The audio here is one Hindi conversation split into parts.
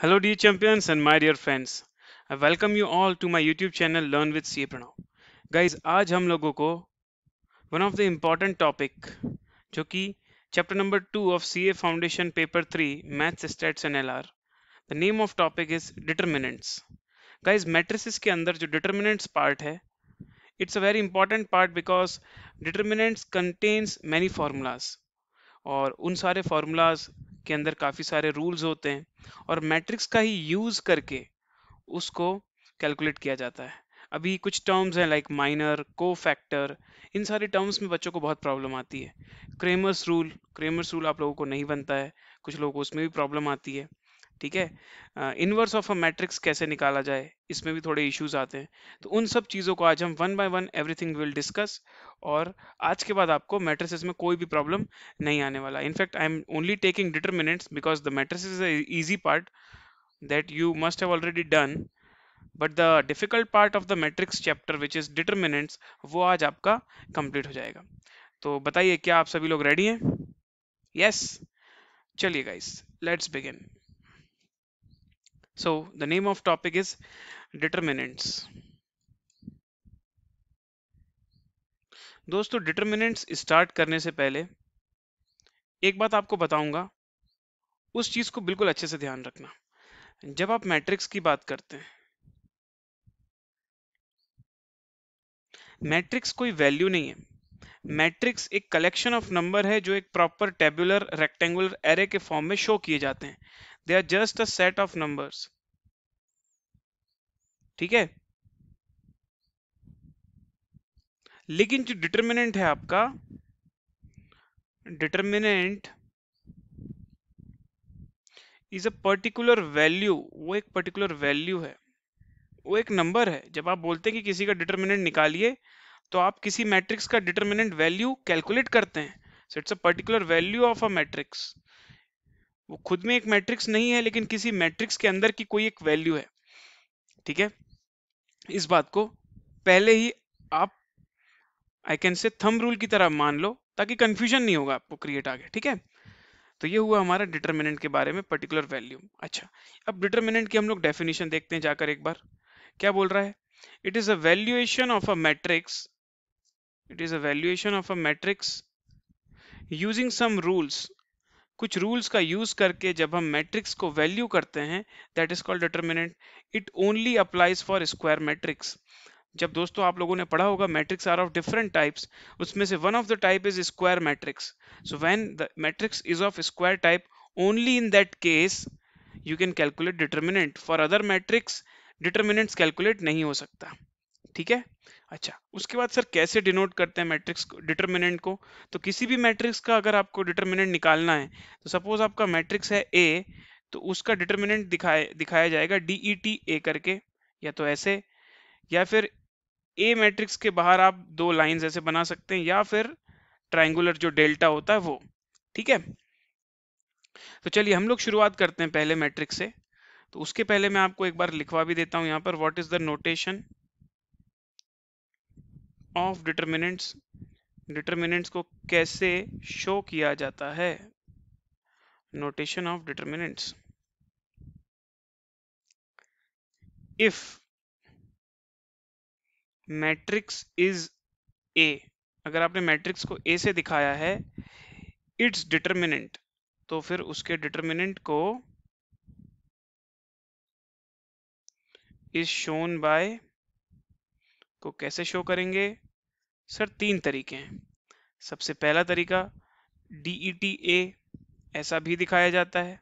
Hello dear champions and my dear friends. I welcome you all to my YouTube channel Learn with CA Pranav. Guys, आज हम लोगों को one of the important topic जो कि chapter number two of C A foundation paper three maths stats and L R the name of topic is determinants guys matrices के अंदर जो डिटर्मिनेंट्स पार्ट है it's a very important part because determinants contains many formulas और उन सारे फार्मूलाज के अंदर काफ़ी सारे रूल्स होते हैं और मैट्रिक्स का ही यूज़ करके उसको कैलकुलेट किया जाता है अभी कुछ टर्म्स हैं लाइक माइनर को फैक्टर इन सारे टर्म्स में बच्चों को बहुत प्रॉब्लम आती है क्रेमर्स रूल क्रेमर्स रूल आप लोगों को नहीं बनता है कुछ लोगों को उसमें भी प्रॉब्लम आती है ठीक है इनवर्स ऑफ अ मैट्रिक्स कैसे निकाला जाए इसमें भी थोड़े इश्यूज आते हैं तो उन सब चीज़ों को आज हम one by one everything will discuss और आज के बाद आपको मैट्रिसेस में कोई भी प्रॉब्लम नहीं आने वाला in fact I am only taking determinants because the matrices is easy part that you must have already done but the difficult part of the matrix chapter which is determinants वो आज आपका कंप्लीट हो जाएगा तो बताइए क्या आप सभी लोग रेडी हैं यस चलिए guys let's begin So the name of topic is determinants. दोस्तों डिटर्मिनेंट्स स्टार्ट करने से पहले एक बात आपको बताऊंगा उस चीज को बिल्कुल अच्छे से ध्यान रखना जब आप मैट्रिक्स की बात करते हैं मैट्रिक्स कोई वैल्यू नहीं है मैट्रिक्स एक कलेक्शन ऑफ नंबर है जो एक प्रॉपर टेबुलर रेक्टेंगुलर एरे के फॉर्म में शो किए जाते हैं they are just a set of numbers ठीक है लेकिन जो डिटर्मिनेंट है आपका determinant is a particular value वो एक पर्टिकुलर वैल्यू है वो एक नंबर है जब आप बोलते हैं कि किसी का डिटर्मिनेंट निकालिए तो आप किसी मैट्रिक्स का डिटर्मिनेंट वैल्यू कैलकुलेट करते हैं so it's a particular value of a matrix वो खुद में एक मैट्रिक्स नहीं है लेकिन किसी मैट्रिक्स के अंदर की कोई एक वैल्यू है ठीक है इस बात को पहले ही आप I can say thumb rule की तरह मान लो ताकि कंफ्यूजन नहीं होगा आपको क्रिएट आगे ठीक है तो ये हुआ हमारा डिटर्मिनेंट के बारे में पर्टिकुलर वैल्यू अच्छा अब डिटर्मिनेंट की हम लोग डेफिनेशन देखते हैं जाकर एक बार क्या बोल रहा है it is a valuation of a matrix it is a valuation of a matrix using some rules कुछ रूल्स का यूज करके जब हम मैट्रिक्स को वैल्यू करते हैं that is called determinant it only applies for square matrix जब दोस्तों आप लोगों ने पढ़ा होगा matrix are of different types उसमें से one of the type is square matrix so when the matrix is of square type only in that case you can calculate determinant for other matrix determinants calculate नहीं हो सकता ठीक है अच्छा उसके बाद सर कैसे डिनोट करते हैं मैट्रिक्स को डिटर्मिनेंट को तो किसी भी मैट्रिक्स का अगर आपको डिटर्मिनेंट निकालना है तो सपोज आपका मैट्रिक्स है ए तो उसका डिटर्मिनेंट दिखाए दिखाया जाएगा डी ई टी ए करके या तो ऐसे या फिर ए मैट्रिक्स के बाहर आप दो लाइंस ऐसे बना सकते हैं या फिर ट्राइंगुलर जो डेल्टा होता है वो ठीक है तो चलिए हम लोग शुरुआत करते हैं पहले मैट्रिक्स से तो उसके पहले मैं आपको एक बार लिखवा भी देता हूँ यहाँ पर what is the notation of determinants determinants को कैसे शो किया जाता है notation of determinants if matrix is A अगर आपने मैट्रिक्स को ए से दिखाया है इट्स डिटर्मिनेंट तो फिर उसके डिटर्मिनेंट को इज शोन बाय को कैसे शो करेंगे सर तीन तरीके हैं सबसे पहला तरीका डी ई टी ए ऐसा भी दिखाया जाता है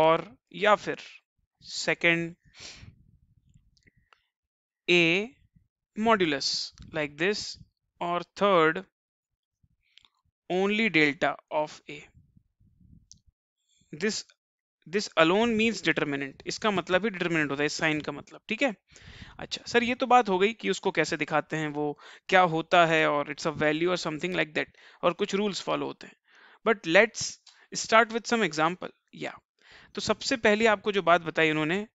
और या फिर second A modulus like this और third only delta of A this this alone means determinant इसका मतलब ही डिटर्मिनेंट होता है इस साइन का मतलब ठीक है अच्छा सर ये तो बात हो गई कि उसको कैसे दिखाते हैं वो क्या होता है और इट्स अ वैल्यू और समथिंग लाइक दैट और कुछ रूल्स फॉलो होते हैं but let's start with some example या तो सबसे पहले आपको जो बात बताई उन्होंने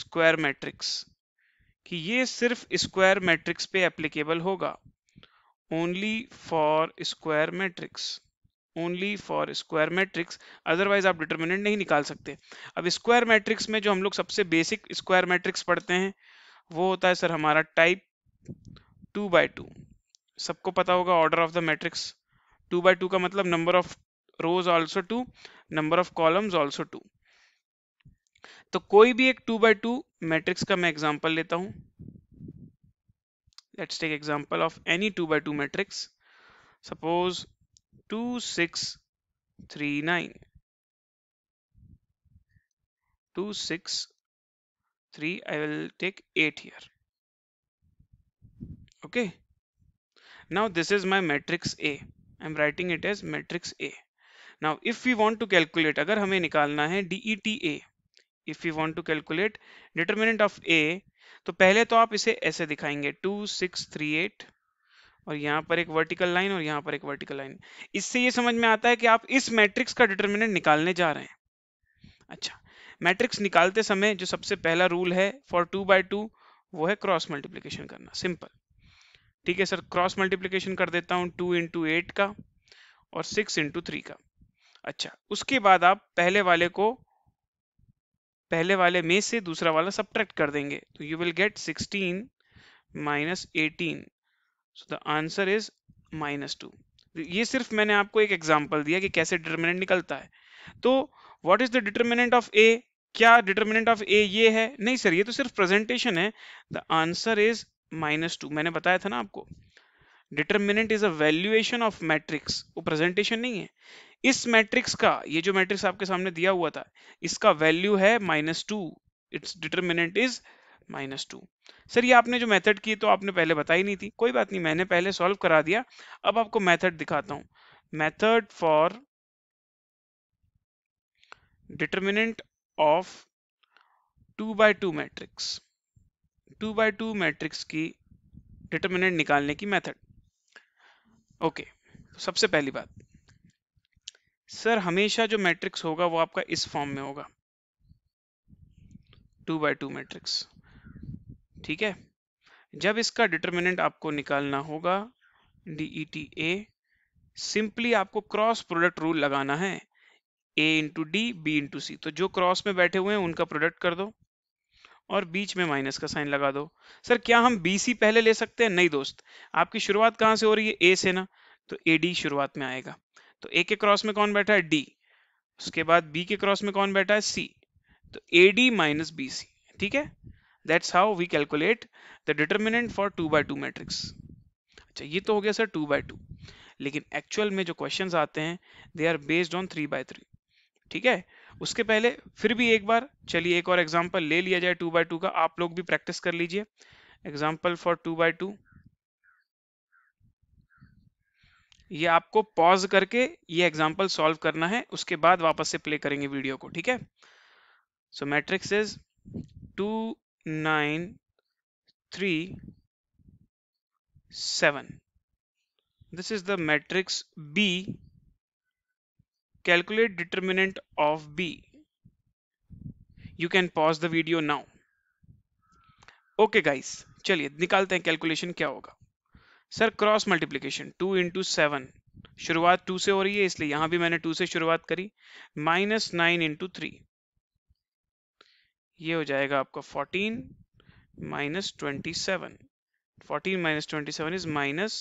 स्क्वायर मैट्रिक्स कि ये सिर्फ स्क्वायर मैट्रिक्स पे एप्लीकेबल होगा only for square matrix only for square matrix otherwise आप डिटर्मिनेंट नहीं निकाल सकते अब स्क्वायर मैट्रिक्स में जो हम लोग सबसे बेसिक स्क्वायर मैट्रिक्स पढ़ते हैं वो होता है सर हमारा टाइप टू बाई टू सबको पता होगा order of the matrix two by two का मतलब number of rows also two number of columns also two तो कोई भी एक टू बाई टू मैट्रिक्स का मैं एग्जाम्पल लेता हूँ let's take example of any two by two matrix suppose 2639 2639 I will take 8 here okay now this is my matrix A I'm writing it as matrix A now if we want to calculate अगर हमें निकालना है DETA if we want to calculate determinant of A तो पहले तो आप इसे ऐसे दिखाएंगे 2638 और यहाँ पर एक वर्टिकल लाइन और यहाँ पर एक वर्टिकल लाइन इससे ये समझ में आता है कि आप इस मैट्रिक्स का डिटर्मिनेंट निकालने जा रहे हैं अच्छा मैट्रिक्स निकालते समय जो सबसे पहला रूल है फॉर टू बाई टू वो है क्रॉस मल्टीप्लीकेशन करना सिंपल ठीक है सर क्रॉस मल्टीप्लीकेशन कर देता हूँ टू इंटू एट का और सिक्स इंटू थ्री का अच्छा उसके बाद आप पहले वाले को पहले वाले में से दूसरा वाला सब्ट्रैक्ट कर देंगे तो you will get sixteen minus eighteen so the answer is minus two ये सिर्फ मैंने आपको एक एग्जाम्पल दिया कि कैसे डिटर्मिनेंट निकलता है तो what is the determinant of A क्या डिटर्मिनेंट ऑफ ए ये है नहीं सर ये तो सिर्फ प्रेजेंटेशन है the answer is minus two मैंने बताया था ना आपको determinant is a valuation of matrix वो प्रेजेंटेशन नहीं है इस मैट्रिक्स का ये जो मैट्रिक्स आपके सामने दिया हुआ था इसका वैल्यू है minus two it's determinant is minus two sir ये आपने जो मेथड की तो आपने पहले बताई नहीं थी कोई बात नहीं मैंने पहले सॉल्व करा दिया अब आपको मेथड दिखाता हूं method for determinant of two by two matrix two by two matrix की डिटर्मिनेंट निकालने की मेथड ओके okay, तो सबसे पहली बात सर हमेशा जो मैट्रिक्स होगा वो आपका इस फॉर्म में होगा टू बाय टू मैट्रिक्स ठीक है जब इसका डिटर्मिनेंट आपको निकालना होगा D E T A simply आपको क्रॉस प्रोडक्ट रूल लगाना है A into D B into C तो जो क्रॉस में बैठे हुए हैं उनका प्रोडक्ट कर दो और बीच में माइनस का साइन लगा दो सर क्या हम बी सी पहले ले सकते हैं नहीं दोस्त आपकी शुरुआत कहाँ से हो रही है ए से ना तो ए डी शुरुआत में आएगा तो ए के क्रॉस में कौन बैठा है डी उसके बाद बी के क्रॉस में कौन बैठा है सी तो A D minus B C ठीक है that's how we calculate the determinant for two by two matrix अच्छा ये तो हो गया सर टू बाई टू लेकिन एक्चुअल में जो क्वेश्चन आते हैं they are based on three by three ठीक है उसके पहले फिर भी एक बार चलिए एक और एग्जाम्पल ले लिया जाए टू बाई टू का आप लोग भी प्रैक्टिस कर लीजिए example for two by two ये आपको पॉज करके ये एग्जाम्पल सॉल्व करना है उसके बाद वापस से प्ले करेंगे वीडियो को ठीक है so matrix is two nine three seven this is the matrix B calculate determinant of B you can pause the video now okay guys चलिए निकालते हैं कैलकुलेशन क्या होगा sir cross multiplication two into seven शुरुआत टू से हो रही है इसलिए यहाँ भी मैंने टू से शुरुआत करी माइनस नाइन इंटू थ्री ये हो जाएगा आपका 14 minus twenty seven fourteen minus twenty seven is minus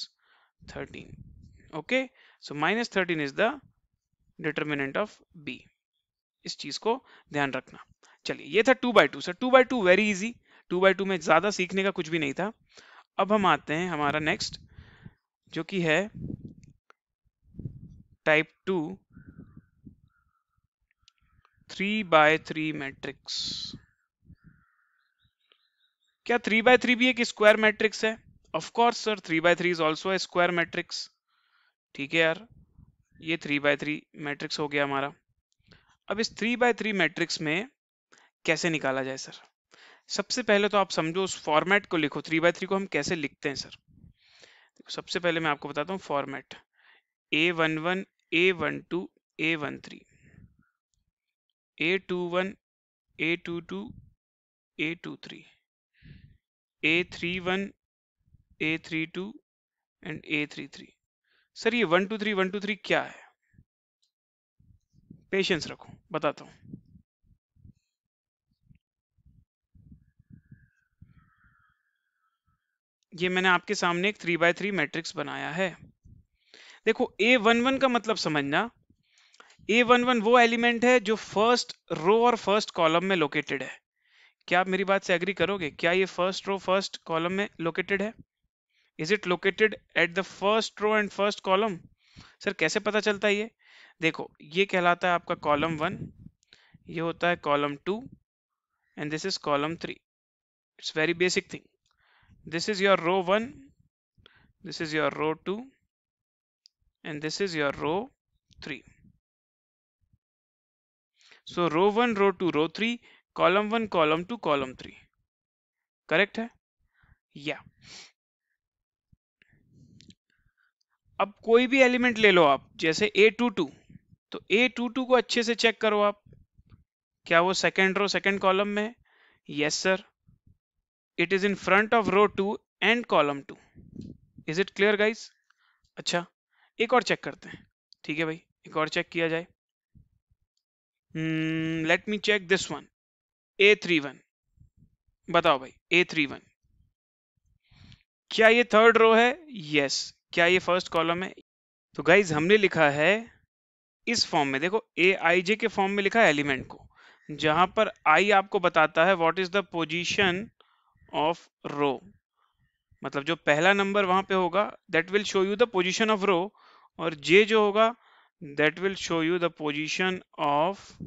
thirteen okay so minus thirteen is the determinant of B इस चीज को ध्यान रखना चलिए ये था two by two sir two by two very easy two by two में ज्यादा सीखने का कुछ भी नहीं था अब हम आते हैं हमारा नेक्स्ट जो कि है type two three by three matrix क्या थ्री बाय थ्री भी एक स्क्वायर मैट्रिक्स है of course sir three by three is also square matrix ठीक है यार ये थ्री बाय थ्री मैट्रिक्स हो गया हमारा अब इस थ्री बाय थ्री मैट्रिक्स में कैसे निकाला जाए सर सबसे पहले तो आप समझो उस फॉर्मेट को लिखो थ्री बाय थ्री को हम कैसे लिखते हैं सर देखो सबसे पहले मैं आपको बताता हूँ format A one one A one two A one three A two one A two two A two three A A three one three two and A three three sir ये one two three one two three क्या है पेशेंस रखो बताता हूं ये मैंने आपके सामने एक थ्री बाय थ्री मैट्रिक्स बनाया है देखो ए वन वन का मतलब समझना ए वन वन वो एलिमेंट है जो फर्स्ट रो और फर्स्ट कॉलम में लोकेटेड है क्या आप मेरी बात से एग्री करोगे क्या ये फर्स्ट रो फर्स्ट कॉलम में लोकेटेड है is it located at the first row and first column sir कैसे पता चलता है ये देखो ये कहलाता है आपका कॉलम वन ये होता है column two and this is column three it's very basic thing this is your row one this is your row two and this is your row three so row one row two row three column one column two column three correct है या अब कोई भी एलिमेंट ले लो आप जैसे ए टू टू तो ए टू टू को अच्छे से चेक करो आप क्या वो सेकेंड रो सेकेंड कॉलम में है yes sir it is in front of row two and column two is it clear guys अच्छा एक और चेक करते हैं ठीक है भाई एक और चेक किया जाए let me check this one A three one बताओ भाई ए थ्री वन क्या ये थर्ड रो है यस क्या ये फर्स्ट कॉलम है तो गाइज हमने लिखा है इस फॉर्म में देखो ए आई जे के फॉर्म में लिखा है एलिमेंट को जहां पर आई आपको बताता है what is the position of row मतलब जो पहला नंबर वहां पे होगा that will show you the position of row और जे जो होगा that will show you the position of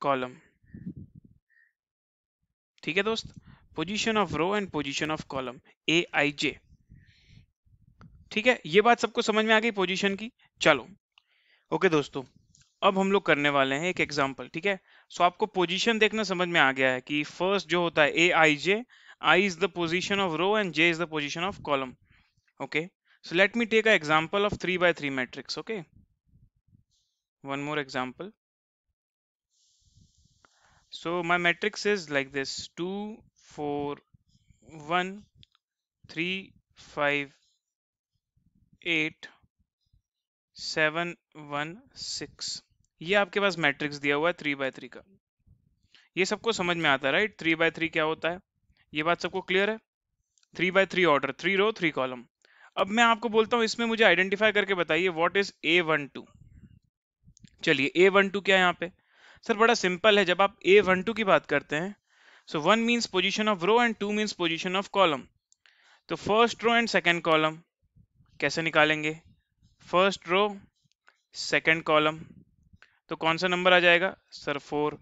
column ठीक है दोस्त position of row and position of column A I J ठीक है ये बात सबको समझ में आ गई पोजीशन की चलो ओके दोस्तों अब हम लोग करने वाले हैं एक एग्जांपल ठीक है सो आपको पोजीशन देखना समझ में आ गया है कि फर्स्ट जो होता है A I J I is the position of row and J is the position of column okay so let me take a example of three by three matrix okay one more example so my matrix is like this 2 4 1 3 5 8 7 1 6 ये आपके पास मैट्रिक्स दिया हुआ है थ्री बाय थ्री का ये सबको समझ में आता है राइट थ्री बाय थ्री क्या होता है ये बात सबको क्लियर है three by three order three row three column अब मैं आपको बोलता हूँ इसमें मुझे आइडेंटिफाई करके बताइए what is A one two चलिए ए वन टू क्या है यहाँ पे सर बड़ा सिंपल है जब आप ए वन टू की बात करते हैं so one means position of row and two means position of column तो first row and second column कैसे निकालेंगे फर्स्ट रो सेकेंड कॉलम तो कौन सा नंबर आ जाएगा sir four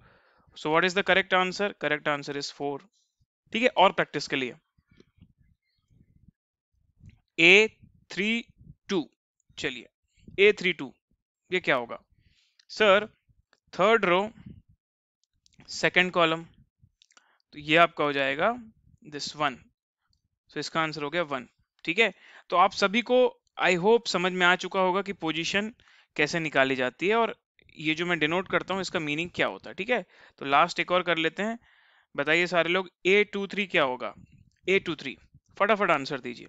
so what is the correct answer correct answer is four ठीक है और प्रैक्टिस के लिए ए थ्री टू चलिए ए थ्री टू ये क्या होगा sir third row second column तो ये आपका हो जाएगा दिस वन सो इसका आंसर हो गया वन ठीक है तो आप सभी को आई होप समझ में आ चुका होगा कि पोजीशन कैसे निकाली जाती है और ये जो मैं डिनोट करता हूँ इसका मीनिंग क्या होता है ठीक है तो लास्ट एक और कर लेते हैं बताइए सारे लोग ए टू थ्री क्या होगा ए टू थ्री फटाफट आंसर दीजिए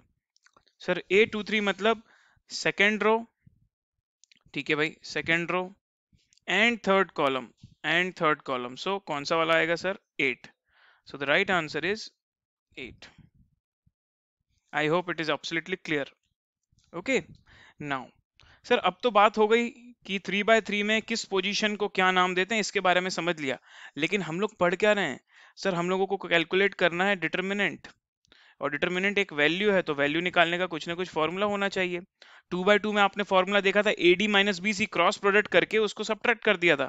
सर ए टू थ्री मतलब सेकेंड रो ठीक है भाई second row and third column and third column so कौन सा वाला आएगा sir eight so the right answer is eight I hope it is absolutely clear okay now sir अब तो बात हो गई कि थ्री बाय थ्री में किस पोजीशन को क्या नाम देते हैं इसके बारे में समझ लिया लेकिन हम लोग पढ़ क्या रहे हैं सर हम लोगों को कैलकुलेट करना है डिटर्मिनेंट और डिटर्मिनेंट एक वैल्यू है तो वैल्यू निकालने का कुछ ना कुछ फॉर्मूला होना चाहिए टू बाई टू में आपने फॉर्मूला देखा था A D minus B C cross product करके उसको सब्ट्रैक्ट कर दिया था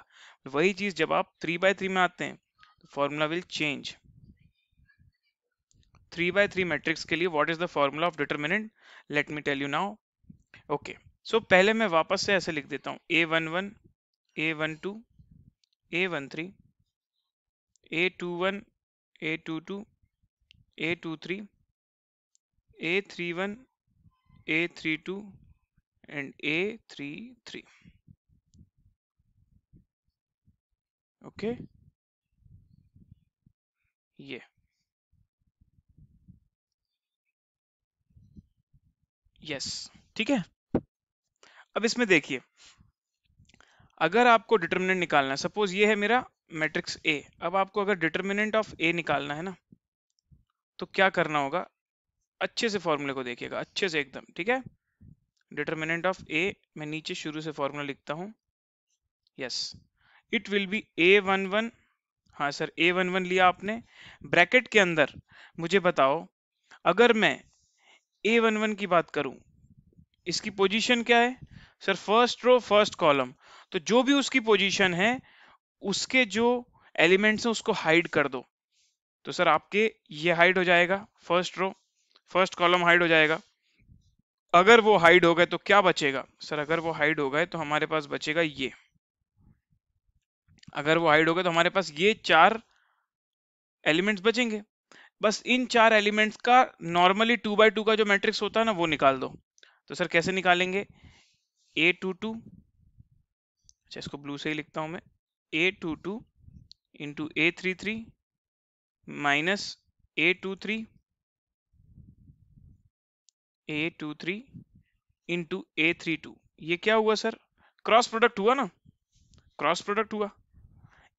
वही चीज जब आप थ्री बाय थ्री में आते हैं तो formula will change three by three matrix के लिए what is the formula of determinant let me tell you now okay so पहले मैं वापस से ऐसे लिख देता हूँ A one one A one two A one three A two one A two two A two three A A three three one and A three three okay ये यस ठीक है अब इसमें देखिए अगर आपको डिटर्मिनेंट निकालना है सपोज ये है मेरा मैट्रिक्स ए अब आपको अगर डिटर्मिनेंट ऑफ ए निकालना है ना तो क्या करना होगा अच्छे से फॉर्मूले को देखिएगा अच्छे से एकदम ठीक है डिटर्मिनेंट ऑफ ए मैं नीचे शुरू से फॉर्मूला लिखता हूं yes it will be A one one हाँ सर ए वन वन लिया आपने ब्रैकेट के अंदर मुझे बताओ अगर मैं ए वन वन की बात करूं इसकी पोजीशन क्या है sir first row first column तो जो भी उसकी पोजीशन है उसके जो एलिमेंट्स हैं उसको हाइड कर दो तो सर आपके ये हाइड हो जाएगा first row first column hide हो जाएगा अगर वो हाइड हो गए तो क्या बचेगा सर अगर वो हाइड हो गए तो हमारे पास बचेगा ये अगर वो हाइड हो गए तो हमारे पास ये चार एलिमेंट्स बचेंगे बस इन चार एलिमेंट्स का नॉर्मली टू बाई टू का जो मैट्रिक्स होता है ना वो निकाल दो तो सर कैसे निकालेंगे ए टू टू अच्छा इसको ब्लू से ही लिखता हूं मैं A two two into A three three minus A two three A two three into A three two ये क्या हुआ सर क्रॉस प्रोडक्ट हुआ ना क्रॉस प्रोडक्ट हुआ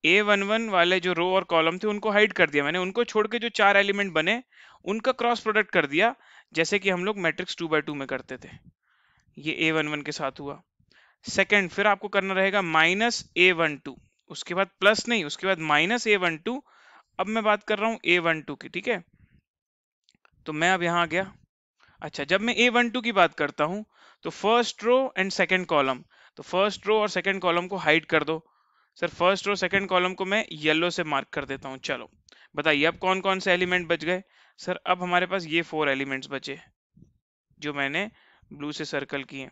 ए वन वन वाले जो रो और कॉलम थे उनको हाइड कर दिया मैंने उनको छोड़ के जो चार एलिमेंट बने उनका क्रॉस प्रोडक्ट कर दिया जैसे कि हम लोग मैट्रिक्स टू बाई टू में करते थे ये ए वन वन के साथ हुआ सेकेंड फिर आपको करना रहेगा माइनस ए वन टू उसके बाद प्लस नहीं उसके बाद माइनस ए वन टू अब मैं बात कर रहा हूँ ए वन टू की ठीक है तो मैं अब यहाँ आ गया अच्छा जब मैं ए वन टू की बात करता हूँ तो first row and second column तो फर्स्ट रो और सेकेंड कॉलम को हाइड कर दो sir first row second column को मैं येलो से मार्क कर देता हूँ चलो बताइए अब कौन कौन से एलिमेंट बच गए सर अब हमारे पास ये फोर एलिमेंट्स बचे जो मैंने ब्लू से सर्कल किए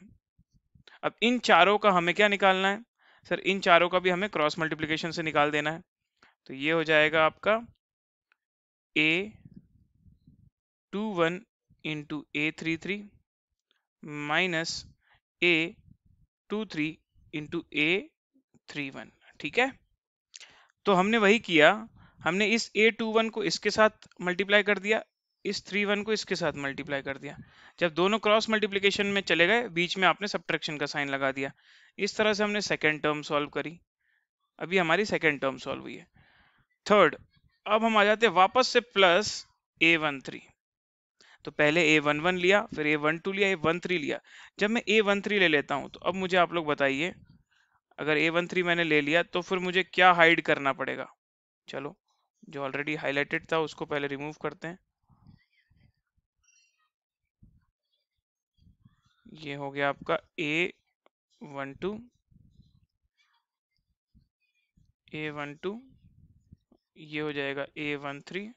अब इन चारों का हमें क्या निकालना है सर इन चारों का भी हमें क्रॉस मल्टीप्लीकेशन से निकाल देना है तो ये हो जाएगा आपका A two one into A33 minus A23 into A31 ठीक है तो हमने वही किया हमने इस A21 को इसके साथ मल्टीप्लाई कर दिया इस 31 को इसके साथ मल्टीप्लाई कर दिया जब दोनों क्रॉस मल्टीप्लीकेशन में चले गए बीच में आपने सब्ट्रैक्शन का साइन लगा दिया इस तरह से हमने सेकेंड टर्म सॉल्व करी अभी हमारी सेकेंड टर्म सॉल्व हुई है थर्ड अब हम आ जाते हैं वापस से प्लस ए वन थ्री तो पहले ए वन वन लिया फिर ए वन टू लिया ए वन थ्री लिया जब मैं ए वन थ्री ले लेता हूँ तो अब मुझे आप लोग बताइए अगर ए वन थ्री मैंने ले लिया तो फिर मुझे क्या हाइड करना पड़ेगा चलो जो ऑलरेडी हाईलाइटेड था उसको पहले रिमूव करते हैं ये हो गया आपका A one two A one two ये हो जाएगा ए वन थ्री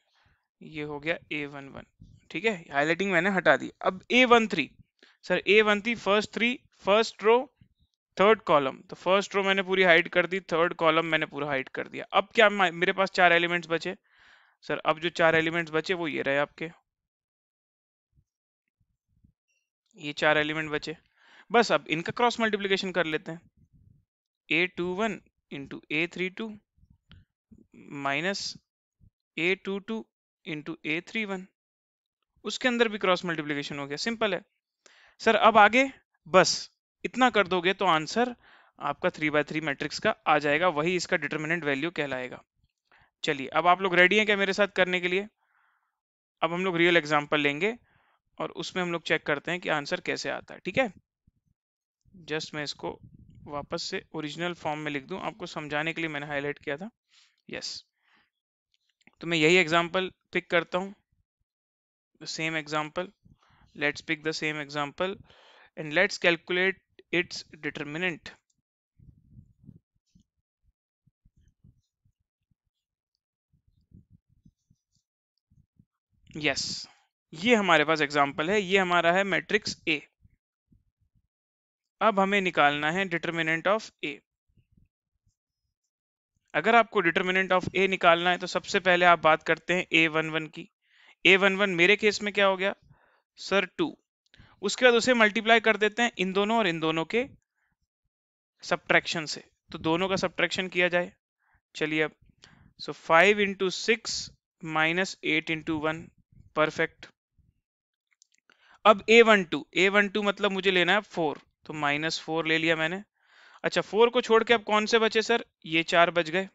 ये हो गया ए वन वन ठीक है हाईलाइटिंग मैंने हटा दी अब ए one three sir A one three first three first row third column तो फर्स्ट रो मैंने पूरी हाइट कर दी थर्ड कॉलम मैंने पूरा हाइट कर दिया अब क्या मेरे पास चार एलिमेंट्स बचे सर अब जो चार एलिमेंट्स बचे वो ये रहे आपके ये चार एलिमेंट बचे बस अब इनका क्रॉस मल्टीप्लीकेशन कर लेते हैं a two one into A three two minus A two two into A three one उसके अंदर भी क्रॉस मल्टीप्लीकेशन हो गया सिंपल है सर अब आगे बस इतना कर दोगे तो आंसर आपका थ्री बाय थ्री मैट्रिक्स का आ जाएगा वही इसका डिटर्मिनेंट वैल्यू कहलाएगा चलिए अब आप लोग रेडी हैं क्या मेरे साथ करने के लिए अब हम लोग रियल एग्जाम्पल लेंगे और उसमें हम लोग चेक करते हैं कि आंसर कैसे आता है ठीक है जस्ट मैं इसको वापस से ओरिजिनल फॉर्म में लिख दूं आपको समझाने के लिए मैंने हाईलाइट किया था यस yes. तो मैं यही एग्जाम्पल पिक करता हूँ the same example let's pick the same example and let's calculate its determinant yes ये हमारे पास एग्जाम्पल है ये हमारा है मैट्रिक्स ए अब हमें निकालना है डिटर्मिनेंट ऑफ ए अगर आपको डिटर्मिनेंट ऑफ ए निकालना है तो सबसे पहले आप बात करते हैं ए वन वन की ए वन वन मेरे केस में क्या हो गया सर टू उसके बाद उसे मल्टीप्लाई कर देते हैं इन दोनों और इन दोनों के सब्ट्रैक्शन से तो दोनों का सब्ट्रैक्शन किया जाए चलिए अब so five into six minus eight into one perfect अब ए वन टू ए वन टू मतलब मुझे लेना है फोर तो माइनस फोर ले लिया मैंने अच्छा फोर को छोड़ के अब कौन से बचे सर ये चार बच गए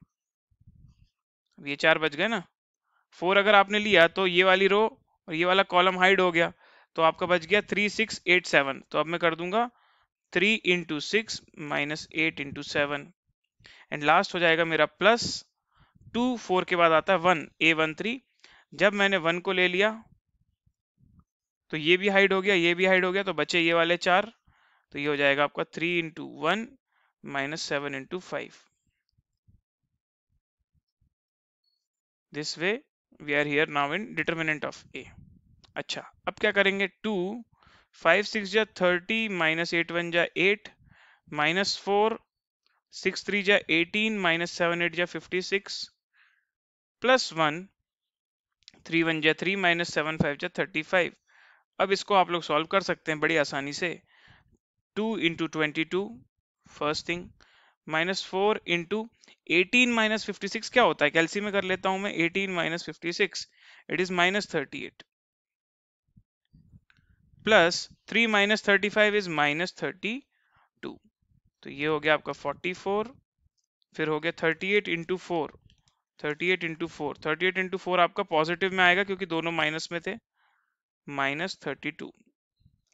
ये चार बच गए ना फोर अगर आपने लिया तो ये वाली रो और ये वाला कॉलम हाइड हो गया तो आपका बच गया थ्री सिक्स एट सेवन तो अब मैं कर दूंगा three into six minus eight into seven and last हो जाएगा मेरा प्लस टू फोर के बाद आता है वन ए वन थ्री जब मैंने वन को ले लिया तो ये भी हाइड हो गया ये भी हाइड हो गया तो बचे ये वाले चार तो ये हो जाएगा आपका three into one minus seven into five this way we are here now in determinant of a अच्छा अब क्या करेंगे टू फाइव सिक्स जा थर्टी माइनस एट वन जा eight minus four six three जा एटीन माइनस सेवन एट जा fifty six plus one three one जा थ्री माइनस सेवन फाइव जा थर्टी फाइव अब इसको आप लोग सॉल्व कर सकते हैं बड़ी आसानी से two into twenty two first thing minus four into eighteen minus fifty six क्या होता है कैलसी में कर लेता हूं मैं eighteen minus fifty six it is minus thirty eight plus three minus thirty five is minus thirty two तो ये हो गया आपका फोर्टी फोर फिर हो गया thirty eight into four thirty eight into four thirty eight into four आपका पॉजिटिव में आएगा क्योंकि दोनों माइनस में थे माइनस थर्टी टू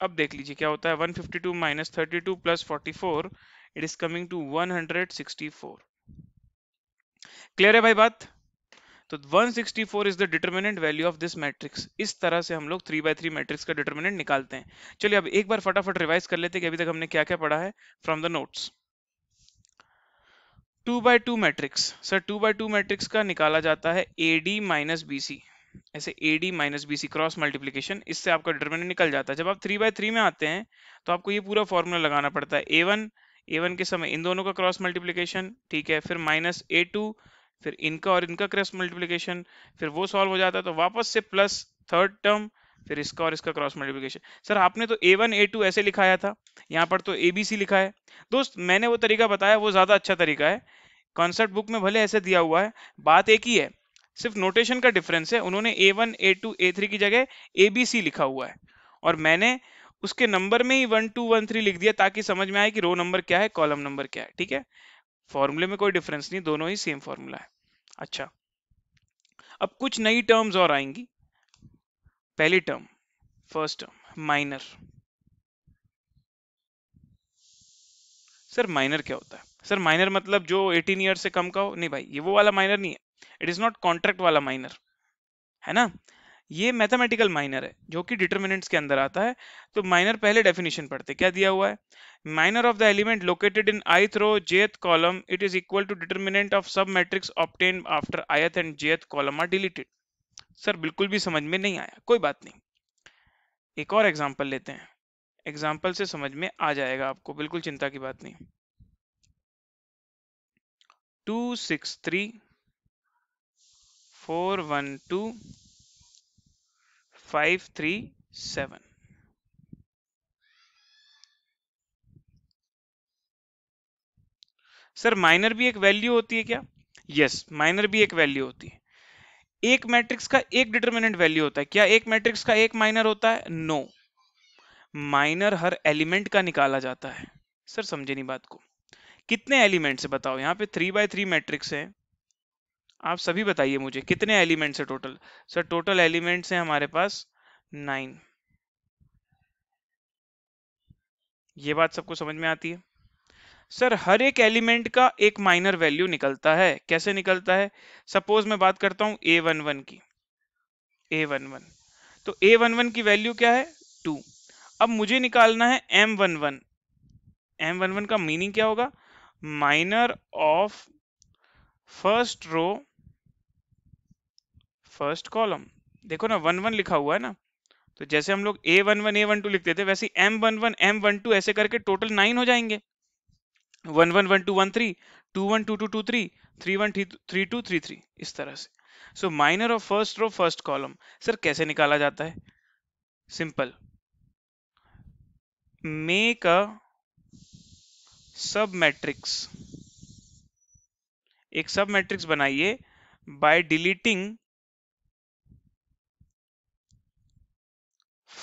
अब देख लीजिए क्या होता है 152 fifty two minus thirty two plus forty four it is coming to 164 clear है भाई बात तो 164 is the determinant value of this matrix इस तरह से हम लोग थ्री बाय थ्री मैट्रिक्स का डिटर्मिनेंट निकालते हैं चलिए अब एक बार फटाफट रिवाइज कर लेते हैं कि अभी तक हमने क्या क्या पढ़ा है from the notes two by two matrix sir two by two matrix का निकाला जाता है a D minus B c ऐसे a D minus B C cross multiplication इससे आपका डिटर्मिनेंट निकल जाता है जब आप थ्री बाय थ्री में आते हैं तो आपको ये पूरा फॉर्मूला लगाना पड़ता है ए वन ए वन के समय इन दोनों का क्रॉस मल्टीप्लीकेशन ठीक है फिर माइनस ए टू फिर इनका और इनका क्रॉस मल्टीप्लीकेशन फिर वो सॉल्व हो जाता है तो वापस से प्लस थर्ड टर्म फिर इसका और इसका क्रॉस मल्टीप्लीकेशन सर आपने तो ए वन ए टू ऐसे लिखाया था यहाँ पर तो ए बी सी लिखा है दोस्त मैंने वो तरीका बताया वो ज़्यादा अच्छा तरीका है कॉन्सेप्ट बुक में भले ऐसे दिया हुआ है बात एक ही है सिर्फ नोटेशन का डिफरेंस है उन्होंने a one A two a three की जगह ए बी सी लिखा हुआ है और मैंने उसके नंबर में ही वन टू वन थ्री लिख दिया ताकि समझ में आए कि रो नंबर क्या है कॉलम नंबर क्या है ठीक है फॉर्मूले में कोई डिफरेंस नहीं दोनों ही सेम फॉर्मूला है अच्छा अब कुछ नई टर्म्स और आएंगी पहली term first term minor sir minor क्या होता है सर माइनर मतलब जो 18 ईयर से कम का हो नहीं भाई ये वो वाला माइनर नहीं है इट इज नॉट कॉन्ट्रैक्ट वाला माइनर है ना ये मैथमेटिकल माइनर है जो कि डिटर्मिनेंट्स के अंदर आता है तो माइनर पहले डेफिनेशन पढ़ते क्या दिया हुआ है minor of the element located in I throw jth column it is equal to determinant of sub matrix obtained after ith and jth column are deleted sir बिल्कुल भी समझ में नहीं आया कोई बात नहीं एक और एग्जाम्पल लेते हैं एग्जाम्पल से समझ में आ जाएगा आपको बिल्कुल चिंता की बात नहीं two six three four one two five three seven sir minor भी एक वैल्यू होती है क्या यस yes, माइनर भी एक वैल्यू होती है एक मैट्रिक्स का एक डिटर्मिनेंट वैल्यू होता है क्या एक मैट्रिक्स का एक माइनर होता है नो no. माइनर हर एलिमेंट का निकाला जाता है सर समझे नहीं बात को कितने एलिमेंट्स है बताओ यहां पे थ्री बाय थ्री मैट्रिक्स है आप सभी बताइए मुझे कितने एलिमेंट्स है टोटल सर टोटल एलिमेंट्स हैं हमारे पास नाइन ये बात सबको समझ में आती है सर हर एक एलिमेंट का एक माइनर वैल्यू निकलता है कैसे निकलता है सपोज मैं बात करता हूं ए वन वन की ए वन वन तो ए वन वन की वैल्यू क्या है टू अब मुझे निकालना है m one one m one one का मीनिंग क्या होगा minor of first row first column देखो ना वन वन लिखा हुआ है ना तो जैसे हम लोग a one one A one two लिखते थे वैसे m one one m one two ऐसे करके टोटल नाइन हो जाएंगे one one one two one three two one two two two three three one three two three three इस तरह से so minor of first row first column sir कैसे निकाला जाता है सिंपल मेक अ सब मैट्रिक्स एक सब मैट्रिक्स बनाइए by deleting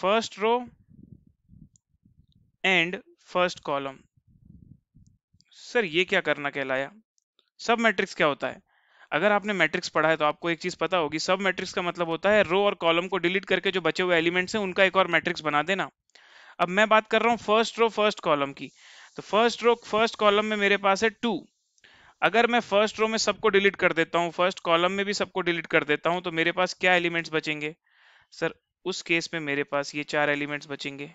first row and first column sir ये क्या करना कहलाया सब मैट्रिक्स क्या होता है अगर आपने मैट्रिक्स पढ़ा है तो आपको एक चीज पता होगी सब मैट्रिक्स का मतलब होता है रो और कॉलम को डिलीट करके जो बचे हुए एलिमेंट्स हैं उनका एक और मैट्रिक्स बना देना अब मैं बात कर रहा हूं फर्स्ट रो फर्स्ट कॉलम की तो फर्स्ट रो फर्स्ट कॉलम में मेरे पास है टू अगर मैं फर्स्ट रो में सबको डिलीट कर देता हूँ फर्स्ट कॉलम में भी सबको डिलीट कर देता हूँ तो मेरे पास क्या एलिमेंट्स बचेंगे सर उस केस में मेरे पास ये चार एलिमेंट्स बचेंगे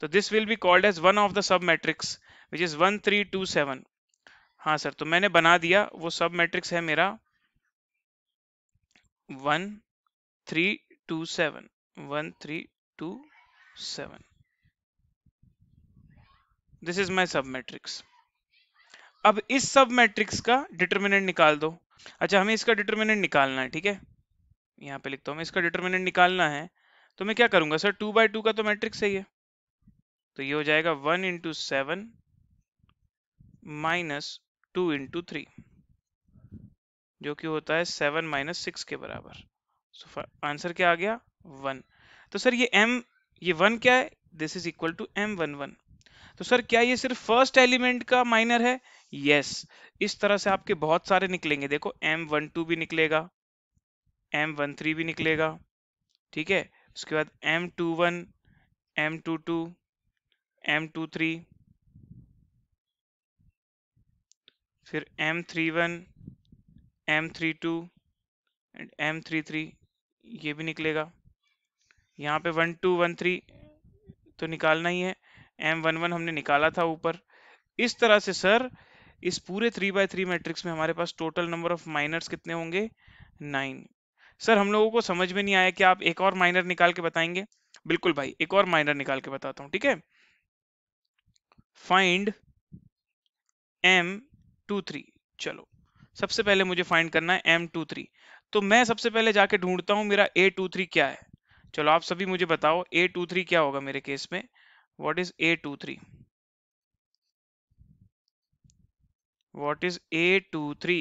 तो this will be called as one of the sub matrix which is one three two seven हाँ सर तो मैंने बना दिया वो सब मैट्रिक्स है मेरा one three two seven one three two seven this is my sub matrix अब इस सब मैट्रिक्स का डिटर्मिनेंट निकाल दो अच्छा हमें इसका डिटर्मिनेंट निकालना है ठीक है यहाँ पे लिखता हूँ हमें इसका डिटर्मिनेंट निकालना है तो मैं क्या करूँगा सर टू बाई टू का तो मैट्रिक्स सही है तो ये हो जाएगा one into seven minus two into three जो कि होता है सेवन माइनस सिक्स के बराबर सो आंसर क्या आ गया वन तो सर ये एम ये वन क्या है this is equal to m one one तो सर क्या ये सिर्फ फर्स्ट एलिमेंट का माइनर है यस इस तरह से आपके बहुत सारे निकलेंगे देखो एम वन टू भी निकलेगा एम वन थ्री भी निकलेगा ठीक है उसके बाद m two one m two two m two three फिर m three one M three two and m three three ये भी निकलेगा यहाँ पे वन टू वन थ्री तो निकालना ही है एम वन वन हमने निकाला था ऊपर इस तरह से सर इस पूरे थ्री बाय थ्री मैट्रिक्स में हमारे पास टोटल नंबर ऑफ माइनर्स कितने होंगे नाइन सर हम लोगों को समझ में नहीं आया कि आप एक और माइनर निकाल के बताएंगे बिल्कुल भाई एक और माइनर निकाल के बताता हूं ठीक है फाइंड एम टू थ्री चलो सबसे पहले मुझे फाइंड करना है एम टू थ्री तो मैं सबसे पहले जाके ढूंढता हूं मेरा ए टू थ्री क्या है चलो आप सभी मुझे बताओ ए टू थ्री क्या होगा मेरे केस में what is a two three what is a two three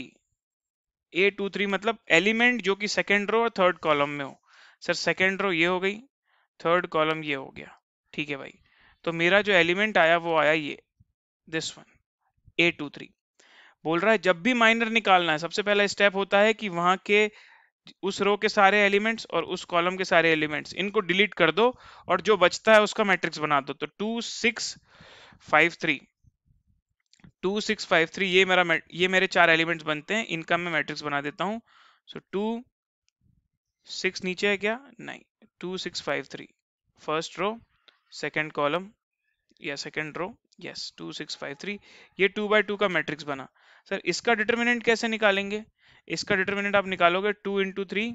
A two three मतलब एलिमेंट जो कि सेकेंड रो और थर्ड कॉलम में हो सर सेकेंड रो ये हो गई थर्ड कॉलम ये हो गया ठीक है भाई तो मेरा जो एलिमेंट आया वो आया ये this one A two three बोल रहा है जब भी माइनर निकालना है सबसे पहला स्टेप होता है कि वहां के उस रो के सारे एलिमेंट्स और उस कॉलम के सारे एलिमेंट्स इनको डिलीट कर दो और जो बचता है उसका मैट्रिक्स बना दो तो two six five three two six five three ये मेरा ये मेरे चार एलिमेंट्स बनते हैं इनका मैं मैट्रिक्स बना देता हूँ सो टू सिक्स नीचे है क्या नहीं two six five three first row second column या second row yes two six five three ये टू बाई टू का मैट्रिक्स बना सर इसका डिटर्मिनेंट कैसे निकालेंगे इसका डिटर्मिनेंट आप निकालोगे two into three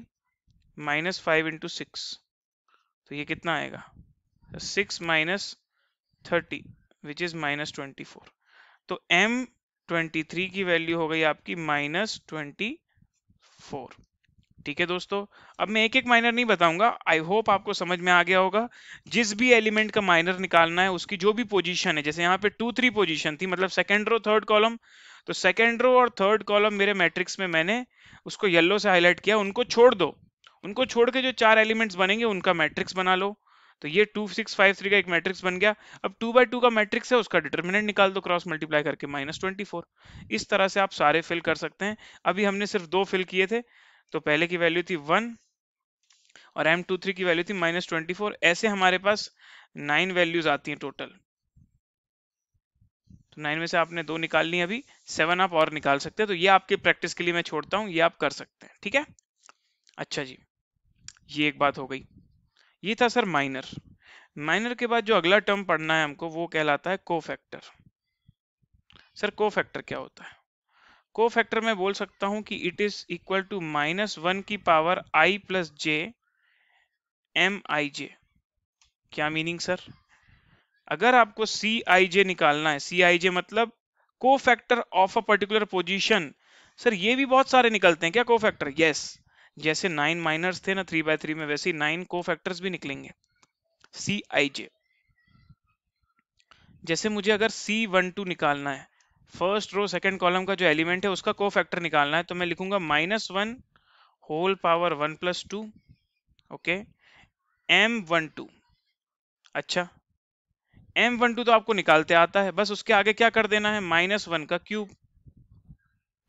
minus five into six तो ये कितना आएगा six minus thirty which is minus twenty four तो एम ट्वेंटी थ्री की वैल्यू हो गई आपकी माइनस ट्वेंटी फोर ठीक है दोस्तों अब मैं एक एक माइनर नहीं बताऊंगा आई होप आपको समझ में आ गया होगा जिस भी एलिमेंट का माइनर निकालना है उसकी जो भी पोजीशन है जैसे यहाँ पे टू थ्री पोजीशन थी मतलब सेकेंड रो थर्ड कॉलम तो सेकेंड रो और थर्ड कॉलम मेरे मैट्रिक्स में मैंने उसको येलो से हाईलाइट किया उनको छोड़ दो उनको छोड़ के जो चार एलिमेंट्स बनेंगे उनका मैट्रिक्स बना लो तो ये टू सिक्स फाइव थ्री का एक मैट्रिक्स बन गया अब टू बाई टू का मैट्रिक्स है उसका डिटर्मिनेंट निकाल दो क्रॉस मल्टीप्लाई करके माइनस ट्वेंटी फोर इस तरह से आप सारे फिल कर सकते हैं अभी हमने सिर्फ दो फिल किए थे तो पहले की वैल्यू थी वन और एम टू थ्री की वैल्यू थी माइनस ट्वेंटी फोर ऐसे हमारे पास नाइन वैल्यूज आती हैं टोटल तो नाइन में से आपने दो निकाल ली अभी सेवन आप और निकाल सकते हैं तो ये आपके प्रैक्टिस के लिए मैं छोड़ता हूँ ये आप कर सकते हैं ठीक है अच्छा जी ये एक बात हो गई ये था सर माइनर माइनर के बाद जो अगला टर्म पढ़ना है हमको वो कहलाता है को फैक्टर सर को फैक्टर क्या होता है को फैक्टर में बोल सकता हूं कि it is equal to minus one की power I plus j m i j क्या मीनिंग सर अगर आपको सी आई जे निकालना है सी आई जे मतलब cofactor of a particular position sir ये भी बहुत सारे निकलते हैं क्या को फैक्टर यस yes. जैसे नाइन माइनर्स थे ना थ्री बाय थ्री में वैसे नाइन को फैक्टर्स भी निकलेंगे सी आई जे जैसे मुझे अगर सी वन टू निकालना है फर्स्ट रो सेकेंड कॉलम का जो एलिमेंट है उसका को फैक्टर निकालना है तो मैं लिखूंगा minus one whole power one plus two okay m one two अच्छा एम वन टू तो आपको निकालते आता है बस उसके आगे क्या कर देना है माइनस वन का cube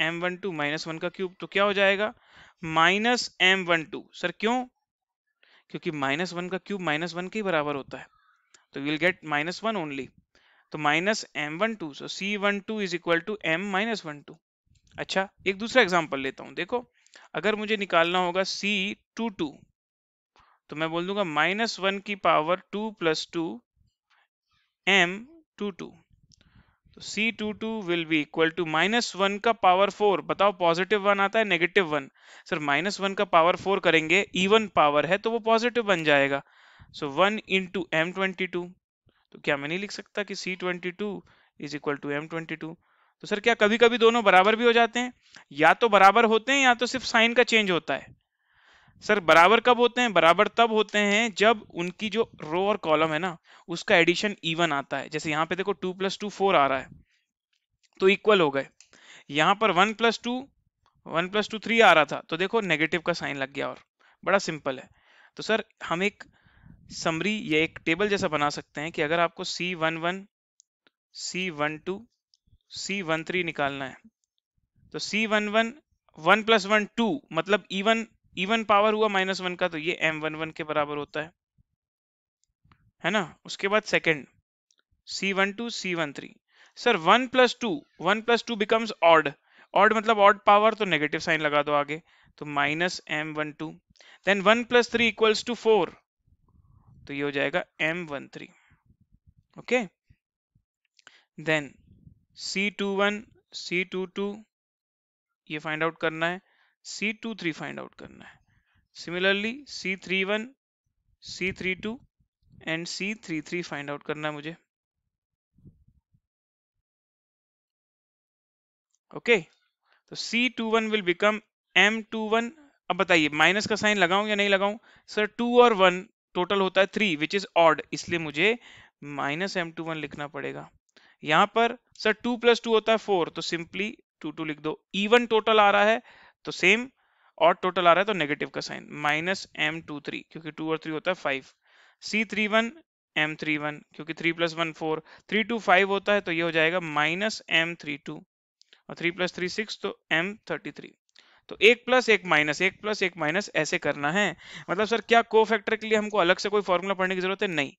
m one two minus one का क्यूब तो क्या हो जाएगा minus m one two sir क्यों क्योंकि माइनस वन का क्यूब माइनस वन के बराबर होता है तो will get minus one only तो minus m one two so c one two is equal to m minus one two अच्छा एक दूसरा एग्जाम्पल लेता हूँ देखो अगर मुझे निकालना होगा सी टू टू तो मैं बोल दूंगा माइनस वन की power two plus two m two two तो c two two will be equal to minus one का पावर फोर बताओ पॉजिटिव वन आता है negative one sir minus one का पावर फोर करेंगे इवन पावर है तो वो पॉजिटिव बन जाएगा so one in two m twenty two तो क्या मैं नहीं लिख सकता कि c twenty two is equal to m twenty two तो सर क्या कभी कभी दोनों बराबर भी हो जाते हैं या तो बराबर होते हैं या तो सिर्फ साइन का चेंज होता है सर बराबर कब होते हैं बराबर तब होते हैं जब उनकी जो रो और कॉलम है ना उसका एडिशन इवन आता है जैसे यहाँ पे देखो टू प्लस टू फोर आ रहा है तो इक्वल हो गए यहाँ पर one plus two one plus two three आ रहा था तो देखो नेगेटिव का साइन लग गया और बड़ा सिंपल है तो सर हम एक समरी या एक टेबल जैसा बना सकते हैं कि अगर आपको सी वन वन सी वन टू सी वन थ्री निकालना है तो c one one one plus one two मतलब इवन इवन पावर हुआ माइनस वन का तो ये एम वन वन के बराबर होता है है ना उसके बाद सेकेंड सी वन टू सी one three sir one plus two one plus two becomes odd odd मतलब ऑड पावर तो नेगेटिव साइन लगा दो आगे तो minus m one two then one plus three equals to four तो ये हो जाएगा m one three okay then c two one c two two ये फाइंड आउट करना है c two three find out करना है similarly C three one c three two and c three three find out करना है मुझे ओके तो c two one will become m two one अब बताइए माइनस का साइन लगाऊं या नहीं लगाऊं सर टू और वन टोटल होता है थ्री विच इज ऑड इसलिए मुझे माइनस एम टू वन लिखना पड़ेगा यहां पर सर टू प्लस टू होता है फोर तो सिंपली टू टू लिख दो इवन टोटल आ रहा है तो सेम और टोटल आ रहा है तो नेगेटिव का sign minus M two three क्योंकि टू और थ्री होता है five C three one M three one क्योंकि three plus one four three two five होता है तो ये हो जाएगा माइनस एम थ्री टू और थ्री प्लस थ्री सिक्स तो एम थर्टी थ्री तो एक प्लस एक माइनस एक प्लस एक माइनस ऐसे करना है मतलब सर क्या को फैक्टर के लिए हमको अलग से कोई फॉर्मूला पढ़ने की जरूरत है नहीं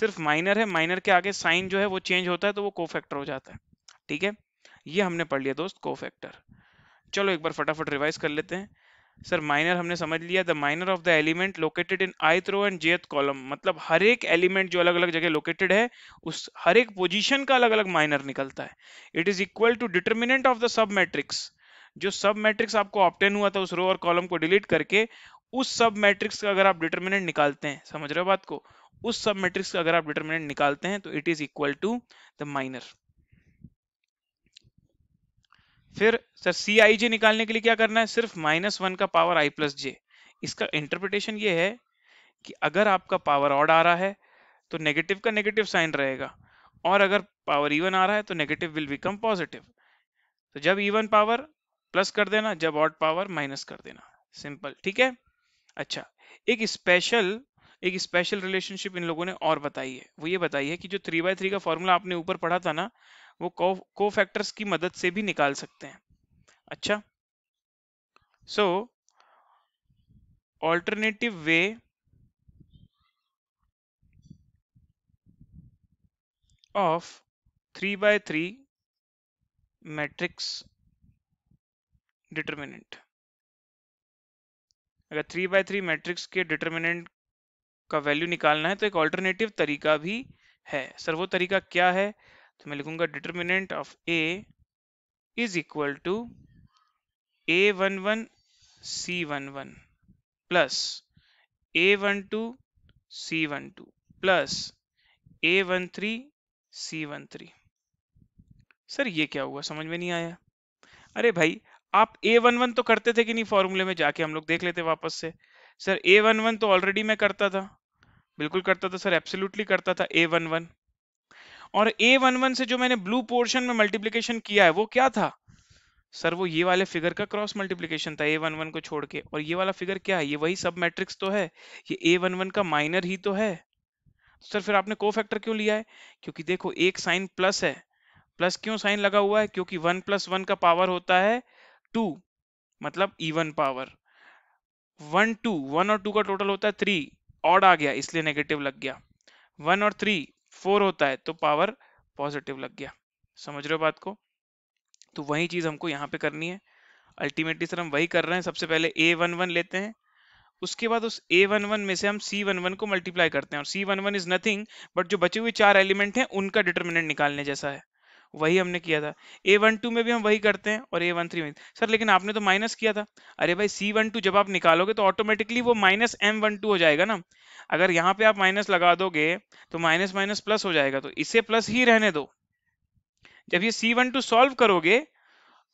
सिर्फ माइनर है माइनर के आगे साइन जो है वो चेंज होता है तो वो को फैक्टर हो जाता है ठीक है ये हमने पढ़ लिया दोस्त को फैक्टर चलो एक बार फटाफट रिवाइज कर लेते हैं सर माइनर हमने समझ लिया the minor of the element located in I th row and jth column मतलब हर एक एलिमेंट जो अलग अलग जगह लोकेटेड है उस हर एक पोजीशन का अलग अलग माइनर निकलता है it is equal to determinant of the sub matrix जो सब मैट्रिक्स आपको ऑप्टेन हुआ था उस रो और कॉलम को डिलीट करके उस सब मैट्रिक्स का अगर आप डिटर्मिनेंट निकालते हैं समझ रहे हो बात को उस सब मैट्रिक्स का अगर आप डिटर्मिनेंट निकालते हैं तो it is equal to the minor फिर सर सी आई जे निकालने के लिए क्या करना है सिर्फ माइनस वन का पावर आई प्लस जे इसका इंटरप्रिटेशन ये है कि अगर आपका पावर ऑड आ रहा है तो नेगेटिव का नेगेटिव साइन रहेगा और अगर पावर इवन आ रहा है तो नेगेटिव विल बिकम पॉजिटिव तो जब इवन पावर प्लस कर देना जब ऑड पावर माइनस कर देना सिंपल ठीक है अच्छा एक स्पेशल एक स्पेशल रिलेशनशिप इन लोगों ने और बताई है वो ये बताई है कि जो थ्री बाय थ्री का फॉर्मूला आपने ऊपर पढ़ा था ना वो को फैक्टर्स की मदद से भी निकाल सकते हैं अच्छा so alternative way of three by three matrix determinant अगर थ्री बाय थ्री मैट्रिक्स के डिटर्मिनेंट का वैल्यू निकालना है तो एक ऑल्टरनेटिव तरीका भी है सर वो तरीका क्या है तो मैं लिखूंगा determinant of A is equal to A one one C one one plus A one two C one two plus A one three C one three sir ये क्या हुआ समझ में नहीं आया अरे भाई आप ए वन वन तो करते थे कि नहीं फॉर्मूले में जाके हम लोग देख लेते वापस से सर ए वन वन तो ऑलरेडी मैं करता था बिल्कुल करता था सर एब्सोल्युटली करता था ए वन वन और ए वन वन से जो मैंने ब्लू पोर्शन में मल्टीप्लीकेशन किया है वो क्या था सर वो ये वाले फिगर का क्रॉस मल्टीप्लीकेशन था ए वन वन को छोड़ के और ये वाला फिगर क्या है ये वही सब मैट्रिक्स तो है ये ए वन वन का माइनर ही तो है सर फिर आपने को फैक्टर क्यों लिया है क्योंकि देखो एक साइन प्लस है प्लस क्यों साइन लगा हुआ है क्योंकि वन प्लस वन का पावर होता है टू मतलब even power one two one और टू का टोटल होता है थ्री ऑड आ गया इसलिए नेगेटिव लग गया वन और थ्री फोर होता है तो पावर पॉजिटिव लग गया समझ रहे हो बात को तो वही चीज हमको यहाँ पे करनी है अल्टीमेटली सर हम वही कर रहे हैं सबसे पहले ए वन वन लेते हैं उसके बाद उस ए वन वन में से हम सी वन वन को मल्टीप्लाई करते हैं और C one one is nothing but जो बचे हुए चार एलिमेंट हैं उनका डिटर्मिनेंट निकालने जैसा है वही हमने किया था ए वन टू में भी हम वही करते हैं और ए वन थ्री में सर लेकिन आपने तो माइनस किया था अरे भाई सी वन टू जब आप निकालोगे तो ऑटोमेटिकली वो माइनस एम वन टू हो जाएगा ना अगर यहाँ पे आप माइनस लगा दोगे तो माइनस माइनस प्लस हो जाएगा तो इसे प्लस ही रहने दो जब ये सी वन टू सॉल्व करोगे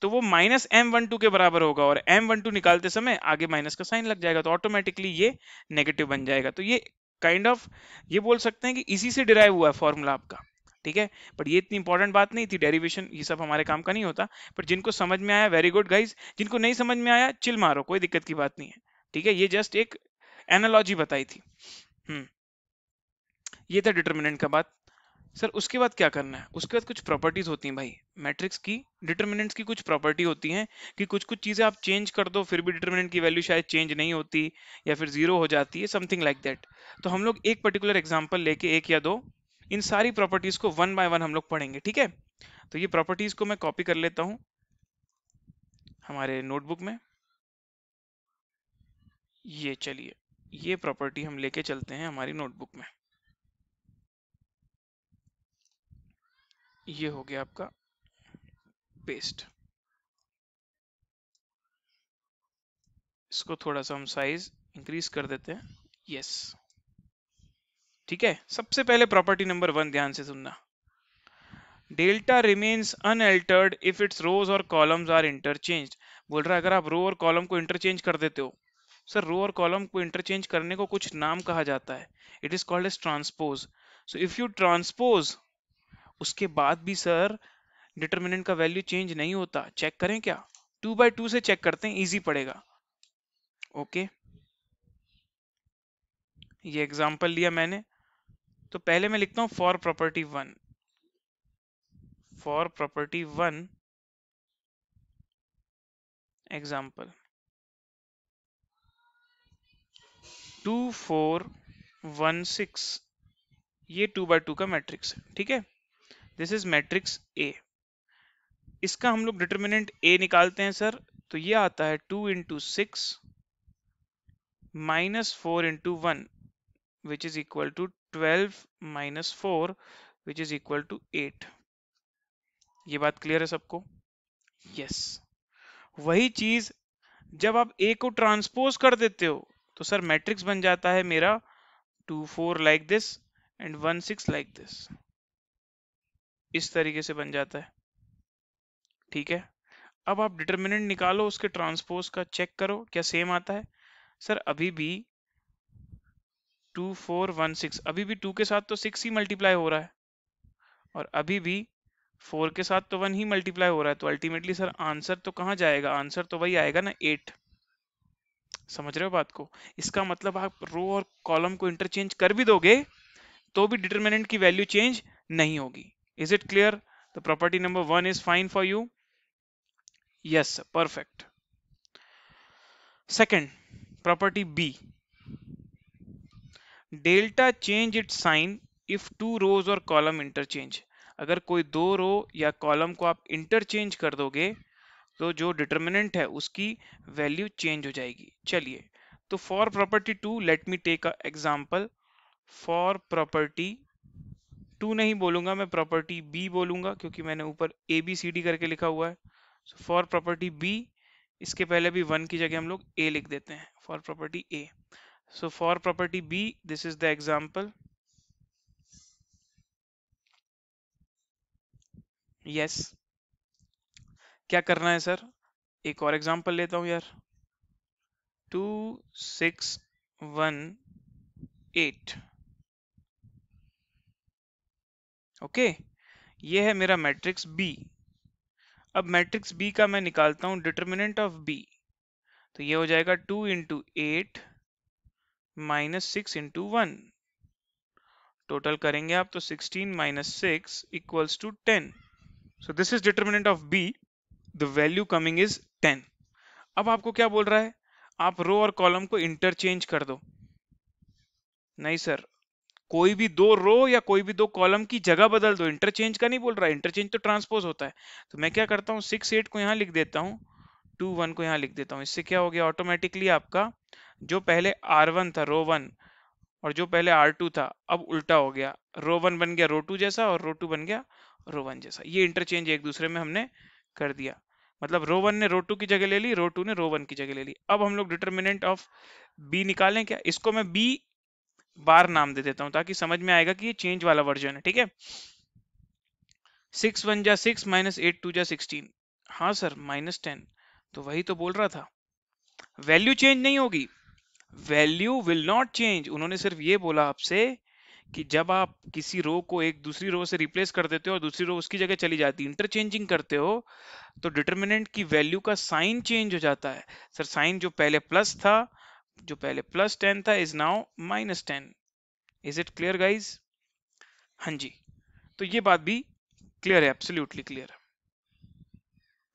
तो वो माइनस एम वन टू के बराबर होगा और एम वन टू निकालते समय आगे माइनस का साइन लग जाएगा तो ऑटोमेटिकली ये नेगेटिव बन जाएगा तो ये काइंड kind ऑफ of, ये बोल सकते हैं कि इसी से डिराइव हुआ है फॉर्मूला आपका ठीक है पर ये इतनी इंपॉर्टेंट बात नहीं थी डेरिवेशन ये सब हमारे काम का नहीं होता पर जिनको समझ में आया वेरी गुड गाइज जिनको नहीं समझ में आया चिल मारो कोई दिक्कत की बात नहीं है ठीक है ये जस्ट एक एनालॉजी बताई थी हम्म ये था डिटर्मिनेंट का बात सर उसके बाद क्या करना है उसके बाद कुछ प्रॉपर्टीज होती हैं भाई मैट्रिक्स की डिटर्मिनेंट्स की कुछ प्रॉपर्टी होती हैं कि कुछ कुछ चीज़ें आप चेंज कर दो फिर भी डिटर्मिनेंट की वैल्यू शायद चेंज नहीं होती या फिर जीरो हो जाती है समथिंग लाइक दैट तो हम लोग एक पर्टिकुलर एग्जाम्पल लेके एक या दो इन सारी प्रॉपर्टीज को वन बाय वन हम लोग पढ़ेंगे ठीक है तो ये प्रॉपर्टीज को मैं कॉपी कर लेता हूं हमारे नोटबुक में ये चलिए ये प्रॉपर्टी हम लेके चलते हैं हमारी नोटबुक में ये हो गया आपका पेस्ट इसको थोड़ा सा हम साइज इंक्रीज कर देते हैं यस yes. ठीक है सबसे पहले प्रॉपर्टी नंबर वन ध्यान से सुनना delta remains unaltered if its rows और कॉलम्स आर इंटरचेंज बोल रहा है अगर आप रो और कॉलम को इंटरचेंज कर देते हो सर रो और कॉलम को इंटरचेंज करने को कुछ नाम कहा जाता है it is called as transpose so if you transpose उसके बाद भी सर डिटर्मिनेंट का वैल्यू चेंज नहीं होता चेक करें क्या टू बाई टू से चेक करते हैं इजी पड़ेगा ओके okay. ये एग्जाम्पल लिया मैंने तो पहले मैं लिखता हूं for property one for property one example two four one six ये टू बाय टू का मैट्रिक्स है ठीक है दिस इज मैट्रिक्स ए इसका हम लोग डिटर्मिनेंट ए निकालते हैं सर तो ये आता है two into six minus four into one which is equal to 12 minus four which is equal to eight ये बात क्लियर है सबको यस वही चीज जब आप ए को ट्रांसपोज कर देते हो तो सर मैट्रिक्स बन जाता है मेरा two four like this and one six like this इस तरीके से बन जाता है ठीक है अब आप डिटर्मिनेंट निकालो उसके ट्रांसपोज का चेक करो क्या सेम आता है सर अभी भी टू फोर वन सिक्स अभी भी टू के साथ तो सिक्स ही मल्टीप्लाई हो रहा है और अभी भी फोर के साथ तो वन ही मल्टीप्लाई हो रहा है तो अल्टीमेटली सर आंसर तो कहाँ जाएगा आंसर तो वही आएगा ना एट समझ रहे हो बात को इसका मतलब आप रो और कॉलम को इंटरचेंज कर भी दोगे तो भी डिटरमिनेंट की वैल्यू चेंज नहीं होगी is it clear the property number one is fine for you yes perfect second property B delta change it sign if two rows और कॉलम इंटरचेंज अगर कोई दो रो या कॉलम को आप इंटरचेंज कर दोगे तो जो डिटर्मिनेंट है उसकी वैल्यू चेंज हो जाएगी चलिए तो for property two let me take a example for property two नहीं बोलूंगा मैं प्रॉपर्टी बी बोलूंगा क्योंकि मैंने ऊपर ए बी सी डी करके लिखा हुआ है फॉर प्रॉपर्टी बी इसके पहले भी वन की जगह हम लोग ए लिख देते हैं for property A So for property B, this is the example. Yes yes. क्या करना है सर एक और एग्जाम्पल लेता हूं यार two six one eight okay ये है मेरा मैट्रिक्स बी अब मैट्रिक्स बी का मैं निकालता हूं डिटर्मिनेंट ऑफ बी तो ये हो जाएगा two into eight minus six into one total करेंगे आप तो sixteen minus six equals to ten so this is determinant of B the value coming is ten अब आपको क्या बोल रहा है आप रो और कॉलम को इंटरचेंज कर दो नहीं सर कोई भी दो रो या कोई भी दो कॉलम की जगह बदल दो इंटरचेंज का नहीं बोल रहा इंटरचेंज तो ट्रांसपोज होता है तो मैं क्या करता हूँ सिक्स एट को यहाँ लिख देता हूँ टू वन को यहाँ लिख देता हूँ इससे क्या हो गया ऑटोमेटिकली आपका जो पहले आर वन था रो वन और जो पहले आर टू था अब उल्टा हो गया रो वन बन गया रो टू जैसा और रो टू बन गया रो वन जैसा ये इंटरचेंज एक दूसरे में हमने कर दिया मतलब रो वन ने रो टू की जगह ले ली रो टू ने रो वन की जगह ले ली अब हम लोग डिटर्मिनेंट ऑफ बी निकालें क्या इसको मैं बी बार नाम दे देता हूं ताकि समझ में आएगा कि ये चेंज वाला वर्जन है ठीक है सिक्स वन जा सिक्स माइनस एट टू जा सिक्सटीन हाँ सर माइनस टेन तो वही तो बोल रहा था वैल्यू चेंज नहीं होगी वैल्यू विल नॉट चेंज उन्होंने सिर्फ ये बोला आपसे कि जब आप किसी रो को एक दूसरी रो से रिप्लेस कर देते हो और दूसरी रो उसकी जगह चली जाती है इंटरचेंजिंग करते हो तो डिटर्मिनेंट की वैल्यू का साइन चेंज हो जाता है सर साइन जो पहले प्लस था जो पहले प्लस टेन था is now minus ten is it clear guys हाँ जी तो ये बात भी क्लियर है एब्सोल्युटली क्लियर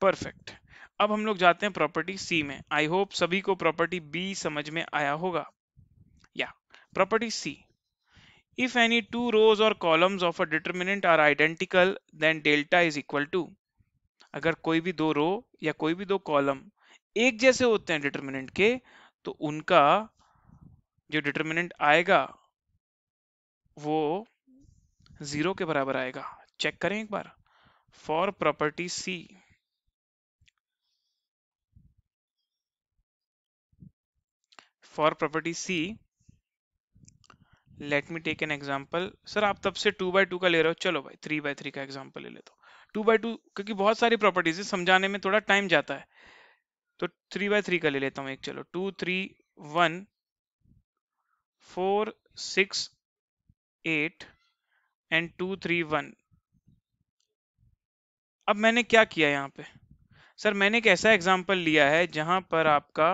परफेक्ट अब हम लोग जाते हैं प्रॉपर्टी सी में आई होप सभी को प्रॉपर्टी बी समझ में आया होगा या property C if any two rows और columns of a determinant are identical then delta is equal to अगर कोई भी दो रो या कोई भी दो कॉलम एक जैसे होते हैं डिटर्मिनेंट के तो उनका जो डिटर्मिनेंट आएगा वो जीरो के बराबर आएगा चेक करें एक बार for property C for property C let me take an example sir आप तब से टू बाई टू का ले रहे हो चलो भाई थ्री बाई थ्री का एग्जाम्पल ले लेता हूँ टू बाई टू क्योंकि बहुत सारी प्रॉपर्टीज है समझाने में थोड़ा टाइम जाता है तो थ्री बाय थ्री का ले लेता हूँ एक चलो two three one four six eight and two three one अब मैंने क्या किया यहाँ पे सर मैंने एक ऐसा एग्जाम्पल लिया है जहां पर आपका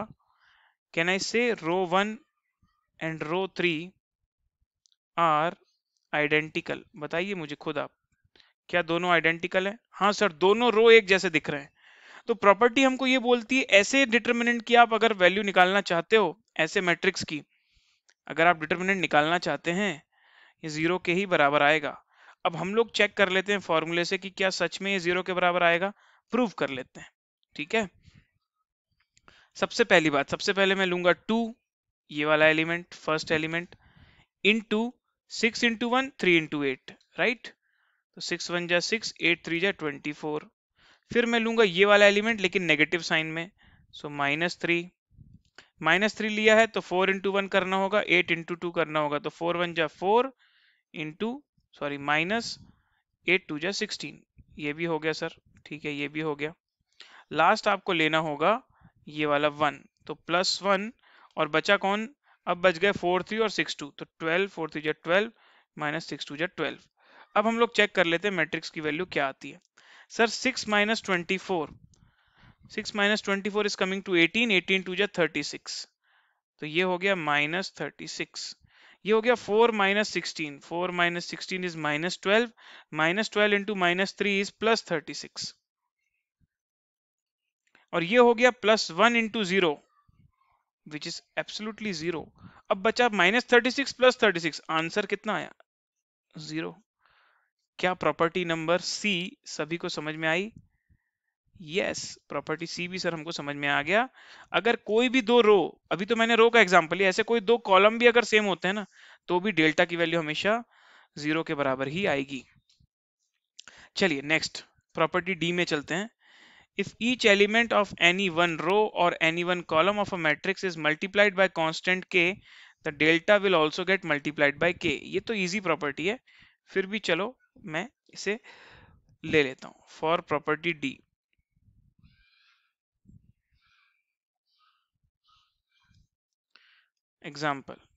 can I say row 1 and row 3 are identical बताइए मुझे खुद आप क्या दोनों आइडेंटिकल हैं हाँ सर दोनों रो एक जैसे दिख रहे हैं तो प्रॉपर्टी हमको ये बोलती है ऐसे डिटर्मिनेंट की आप अगर वैल्यू निकालना चाहते हो ऐसे मैट्रिक्स की अगर आप डिटर्मिनेंट निकालना चाहते हैं ये जीरो के ही बराबर आएगा अब हम लोग चेक कर लेते हैं फॉर्मूले से कि क्या सच में ये जीरो के बराबर आएगा प्रूव कर लेते हैं ठीक है सबसे पहली बात सबसे पहले मैं लूंगा टू ये वाला element first element into six into one three into eight right तो सिक्स वन जा सिक्स एट थ्री जा ट्वेंटी फोर फिर मैं लूंगा ये वाला एलिमेंट लेकिन नेगेटिव साइन में so minus three minus three लिया है तो फोर इंटू वन करना होगा एट इंटू टू करना होगा तो फोर वन जा four into sorry minus eight two जा सिक्सटीन ये भी हो गया सर ठीक है ये भी हो गया लास्ट आपको लेना होगा ये वाला वन तो प्लस वन और बचा कौन अब बच गए फोर थ्री और सिक्स टू तो ट्वेल्व फोर थ्री जो ट्वेल्व माइनस सिक्स टू जै ट्वेल्व अब हम लोग चेक कर लेते हैं मैट्रिक्स की वैल्यू क्या आती है sir six minus twenty four six minus twenty four is coming to eighteen eighteen two जै थर्टी सिक्स तो ये हो गया माइनस थर्टी सिक्स ये हो गया four minus sixteen four minus sixteen is minus twelve minus twelve into minus three is plus thirty six और ये हो गया plus one into zero which is absolutely zero अब बचा minus thirty six plus thirty six answer कितना आया जीरो क्या प्रॉपर्टी नंबर सी सभी को समझ में आई यस प्रॉपर्टी सी भी सर हमको समझ में आ गया अगर कोई भी दो रो अभी तो मैंने रो का एग्जाम्पल लिया ऐसे कोई दो कॉलम भी अगर सेम होते हैं ना तो भी डेल्टा की वैल्यू हमेशा जीरो के बराबर ही आएगी चलिए नेक्स्ट प्रॉपर्टी डी में चलते हैं if each element of any one row or any one column of a matrix is multiplied by constant k the delta will also get multiplied by k ye to easy property hai fir bhi chalo main ise le leta hu for property D example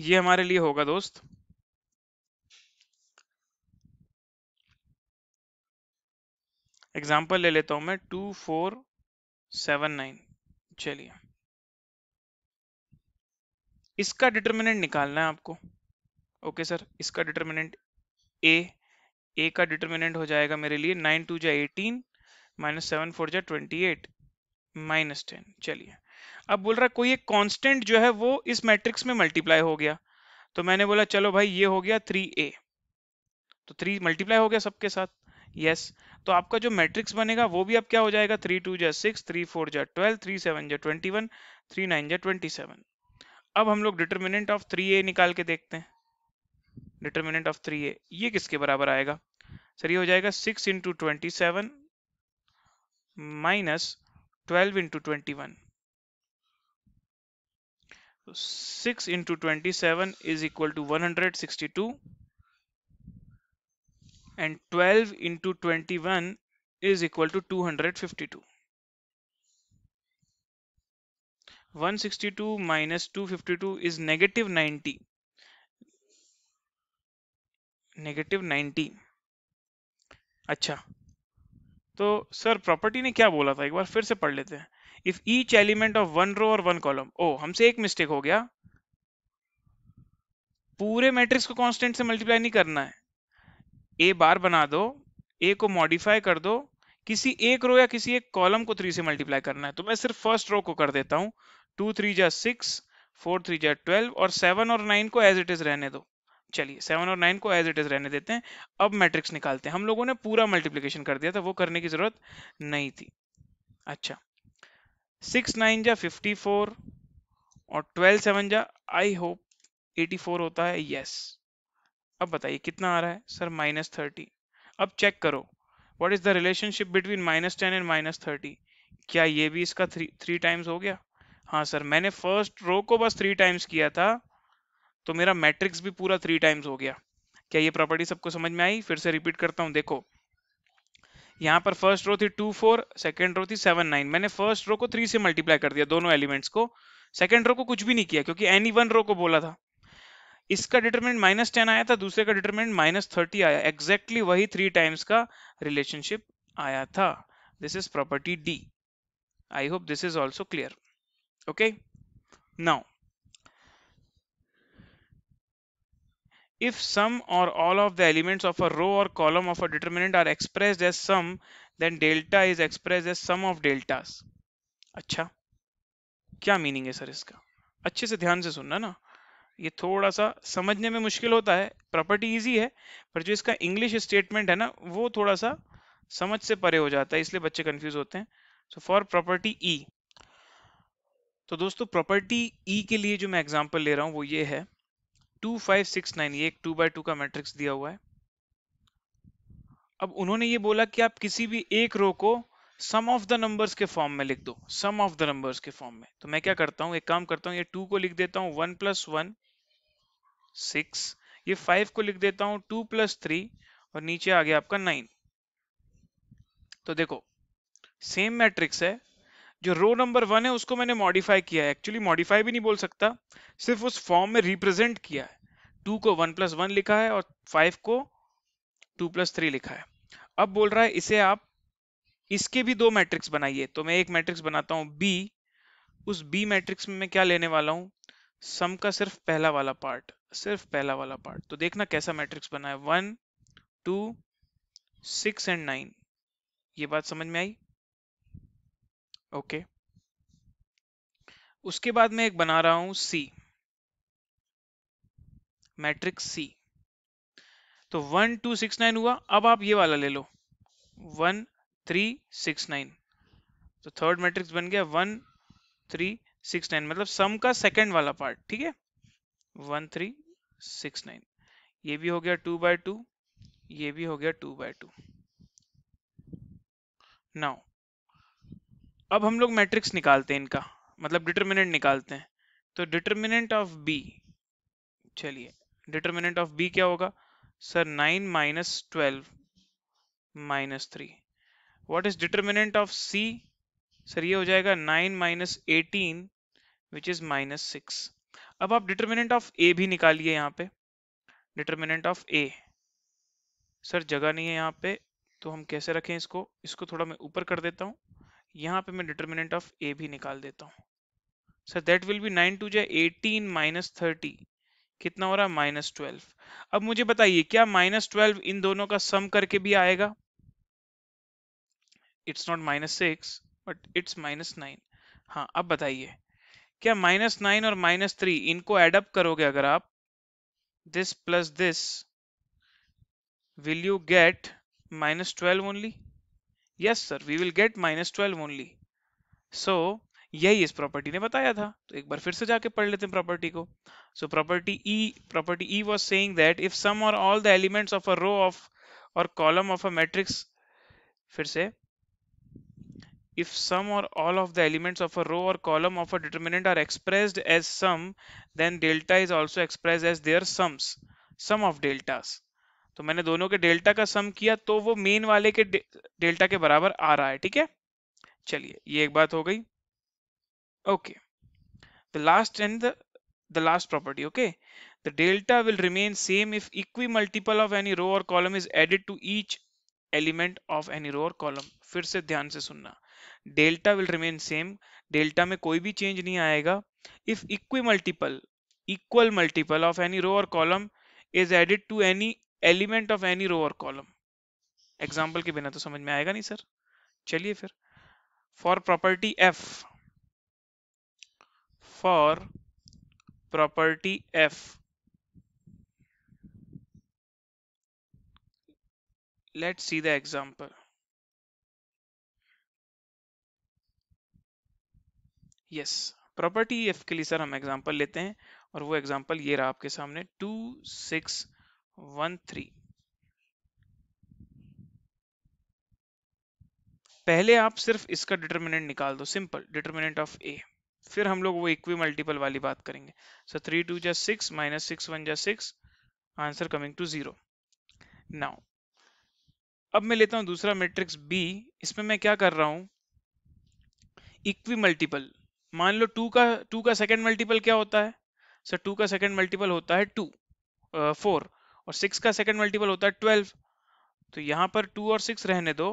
ये हमारे लिए होगा दोस्त एग्जाम्पल ले लेता हूं मैं टू फोर सेवन नाइन चलिए इसका डिटर्मिनेंट निकालना है आपको ओके सर इसका डिटर्मिनेंट ए ए का डिटर्मिनेंट हो जाएगा मेरे लिए नाइन टू जाए एटीन माइनस सेवन फोर जाए ट्वेंटी एट माइनस टेन चलिए अब बोल रहा कोई एक कांस्टेंट जो है वो इस मैट्रिक्स में मल्टीप्लाई हो गया तो मैंने बोला चलो भाई ये हो गया थ्री ए तो थ्री मल्टीप्लाई हो गया सबके साथ यस yes. तो आपका जो मैट्रिक्स बनेगा वो भी अब क्या हो जाएगा थ्री टू जै सिक्स थ्री फोर जै ट्वेल्व थ्री सेवन जै ट्वेंटी वन थ्री नाइन जै ट्वेंटी सेवन अब हम लोग डिटर्मिनेंट ऑफ थ्री ए निकाल के देखते हैं डिटर्मिनेंट ऑफ थ्री ए ये किसके बराबर आएगा सर ये हो जाएगा six into twenty seven minus twelve into twenty one 6 into 27 is equal to 162 and 12 into 21 is equal to 252. 162 minus 252 is negative 90. Negative ninety अच्छा तो सर प्रॉपर्टी ने क्या बोला था एक बार फिर से पढ़ लेते हैं if each element of one row और वन कॉलम ओ हमसे एक मिस्टेक हो गया पूरे मैट्रिक्स को कांस्टेंट से मल्टीप्लाई नहीं करना है ए बार बना दो ए को मॉडिफाई कर दो किसी एक रो या किसी एक कॉलम को थ्री से मल्टीप्लाई करना है तो मैं सिर्फ फर्स्ट रो को कर देता हूं टू थ्री जा सिक्स फोर थ्री जा ट्वेल्व और सेवन और नाइन को एज इट इज रहने दो चलिए सेवन और नाइन को एज इट इज रहने देते हैं अब मैट्रिक्स निकालते हैं हम लोगों ने पूरा मल्टीप्लीकेशन कर दिया था वो करने की जरूरत नहीं थी अच्छा सिक्स नाइन जा फिफ्टी फोर और ट्वेल्व सेवन जा आई होप एटी फोर होता है यस अब बताइए कितना आ रहा है सर माइनस थर्टी अब चेक करो what is the relationship between minus ten and minus thirty क्या ये भी इसका थ्री थ्री टाइम्स हो गया हाँ सर मैंने फर्स्ट रो को बस थ्री टाइम्स किया था तो मेरा मैट्रिक्स भी पूरा थ्री टाइम्स हो गया क्या ये प्रॉपर्टी सबको समझ में आई फिर से रिपीट करता हूँ देखो यहाँ पर फर्स्ट रो थी टू फोर सेकेंड रो थी सेवन नाइन मैंने फर्स्ट रो को थ्री से मल्टीप्लाई कर दिया दोनों एलिमेंट्स को सेकेंड रो को कुछ भी नहीं किया क्योंकि एनी वन रो को बोला था इसका डिटरमिनेंट माइनस टेन आया था दूसरे का डिटरमिनेंट माइनस थर्टी आया एग्जैक्टली exactly वही थ्री टाइम्स का रिलेशनशिप आया था this is property D I hope this is also clear okay now If sum or all of the elements of a row or column of a determinant are expressed as sum, then delta is expressed as sum of deltas. अच्छा क्या मीनिंग है सर इसका अच्छे से ध्यान से सुनना ना ये थोड़ा सा समझने में मुश्किल होता है प्रॉपर्टी इजी है पर जो इसका इंग्लिश स्टेटमेंट है ना वो थोड़ा सा समझ से परे हो जाता है इसलिए बच्चे कंफ्यूज होते हैं सो फॉर प्रॉपर्टी ई तो दोस्तों प्रॉपर्टी ई e के लिए जो मैं एग्जांपल ले रहा हूँ वो ये है टू फाइव सिक्स नाइन ये एक टू बाय टू का मैट्रिक्स दिया हुआ है अब उन्होंने ये बोला कि आप किसी भी एक रो को सम ऑफ द नंबर्स के फॉर्म में लिख दो सम ऑफ द नंबर्स के फॉर्म में तो मैं क्या करता हूँ एक काम करता हूँ ये टू को लिख देता हूँ वन प्लस वन सिक्स ये फाइव को लिख देता हूँ टू प्लस थ्री और नीचे आ गया आपका नाइन तो देखो सेम मैट्रिक्स है जो रो नंबर वन है उसको मैंने मॉडिफाई किया है एक्चुअली मॉडिफाई भी नहीं बोल सकता सिर्फ उस फॉर्म में रिप्रेजेंट किया है टू को वन प्लस वन लिखा है और फाइव को टू प्लस थ्री लिखा है अब बोल रहा है इसे आप इसके भी दो मैट्रिक्स बनाइए तो मैं एक मैट्रिक्स बनाता हूँ बी उस बी मैट्रिक्स में मैं क्या लेने वाला हूँ सम का सिर्फ पहला वाला पार्ट सिर्फ पहला वाला पार्ट तो देखना कैसा मैट्रिक्स बना है one two six and nine ये बात समझ में आई ओके उसके बाद मैं एक बना रहा हूं सी मैट्रिक्स सी तो वन टू सिक्स नाइन हुआ अब आप ये वाला ले लो वन थ्री सिक्स नाइन तो थर्ड मैट्रिक्स बन गया वन थ्री सिक्स नाइन मतलब सम का सेकंड वाला पार्ट ठीक है वन थ्री सिक्स नाइन ये भी हो गया टू बाय टू ये भी हो गया टू बाय टू नाउ अब हम लोग मैट्रिक्स निकालते हैं इनका मतलब डिटर्मिनेंट निकालते हैं तो डिटर्मिनेंट ऑफ बी चलिए डिटर्मिनेंट ऑफ बी क्या होगा sir nine minus twelve minus three what is determinant of C sir ये हो जाएगा nine minus eighteen which is minus six अब आप डिटर्मिनेंट ऑफ ए भी निकालिए यहाँ पे डिटर्मिनेंट ऑफ ए सर जगह नहीं है यहाँ पे तो हम कैसे रखें इसको इसको थोड़ा मैं ऊपर कर देता हूँ यहाँ पे मैं डिटर्मिनेंट ऑफ ए भी निकाल देता हूँ sir that will be nine two जै एटीन माइनस थर्टी कितना हो रहा है माइनस ट्वेल्व अब मुझे बताइए क्या माइनस ट्वेल्व इन दोनों का सम करके भी आएगा it's not minus six but it's minus nine हाँ अब बताइए क्या माइनस नाइन और माइनस थ्री इनको एडअप करोगे अगर आप this plus this will you get minus twelve only yes sir we will get minus twelve only so यही इस प्रॉपर्टी ने बताया था तो एक बार फिर से जाके पढ़ लेते हैं प्रॉपर्टी को so property E property E was saying that if sum और all the elements of a row of और कॉलम ऑफ अ मैट्रिक्स फिर से if sum or all of the elements of a row or column of a determinant are expressed as sum then delta is also expressed as their sums sum of deltas तो मैंने दोनों के डेल्टा का सम किया तो वो मेन वाले के डेल्टा के बराबर आ रहा है ठीक है चलिए ये एक बात हो गई okay the last and the last property okay the delta will remain same if equimultiple of any row और column is added to each element of any row और कॉलम फिर से ध्यान से सुनना delta will remain same delta में कोई भी चेंज नहीं आएगा if equimultiple equal multiple of any row और column is added to any element of any row और कॉलम एग्जाम्पल के बिना तो समझ में आएगा नहीं सर चलिए फिर for property F for property F let see the example yes property F के लिए सर हम एग्जाम्पल लेते हैं और वो एग्जाम्पल ये रहा आपके सामने टू सिक्स वन थ्री पहले आप सिर्फ इसका डिटर्मिनेंट निकाल दो सिंपल डिटर्मिनेंट ऑफ ए फिर हम लोग वो इक्वी मल्टीपल वाली बात करेंगे सो थ्री टू जा सिक्स माइनस सिक्स वन जै six answer coming to zero now अब मैं लेता हूं दूसरा मैट्रिक्स बी इसमें मैं क्या कर रहा हूं इक्वी मल्टीपल मान लो टू का टू का सेकेंड मल्टीपल क्या होता है सर टू का सेकेंड मल्टीपल होता है टू फोर uh, और सिक्स का सेकेंड मल्टीपल होता है ट्वेल्व तो यहाँ पर टू और सिक्स रहने दो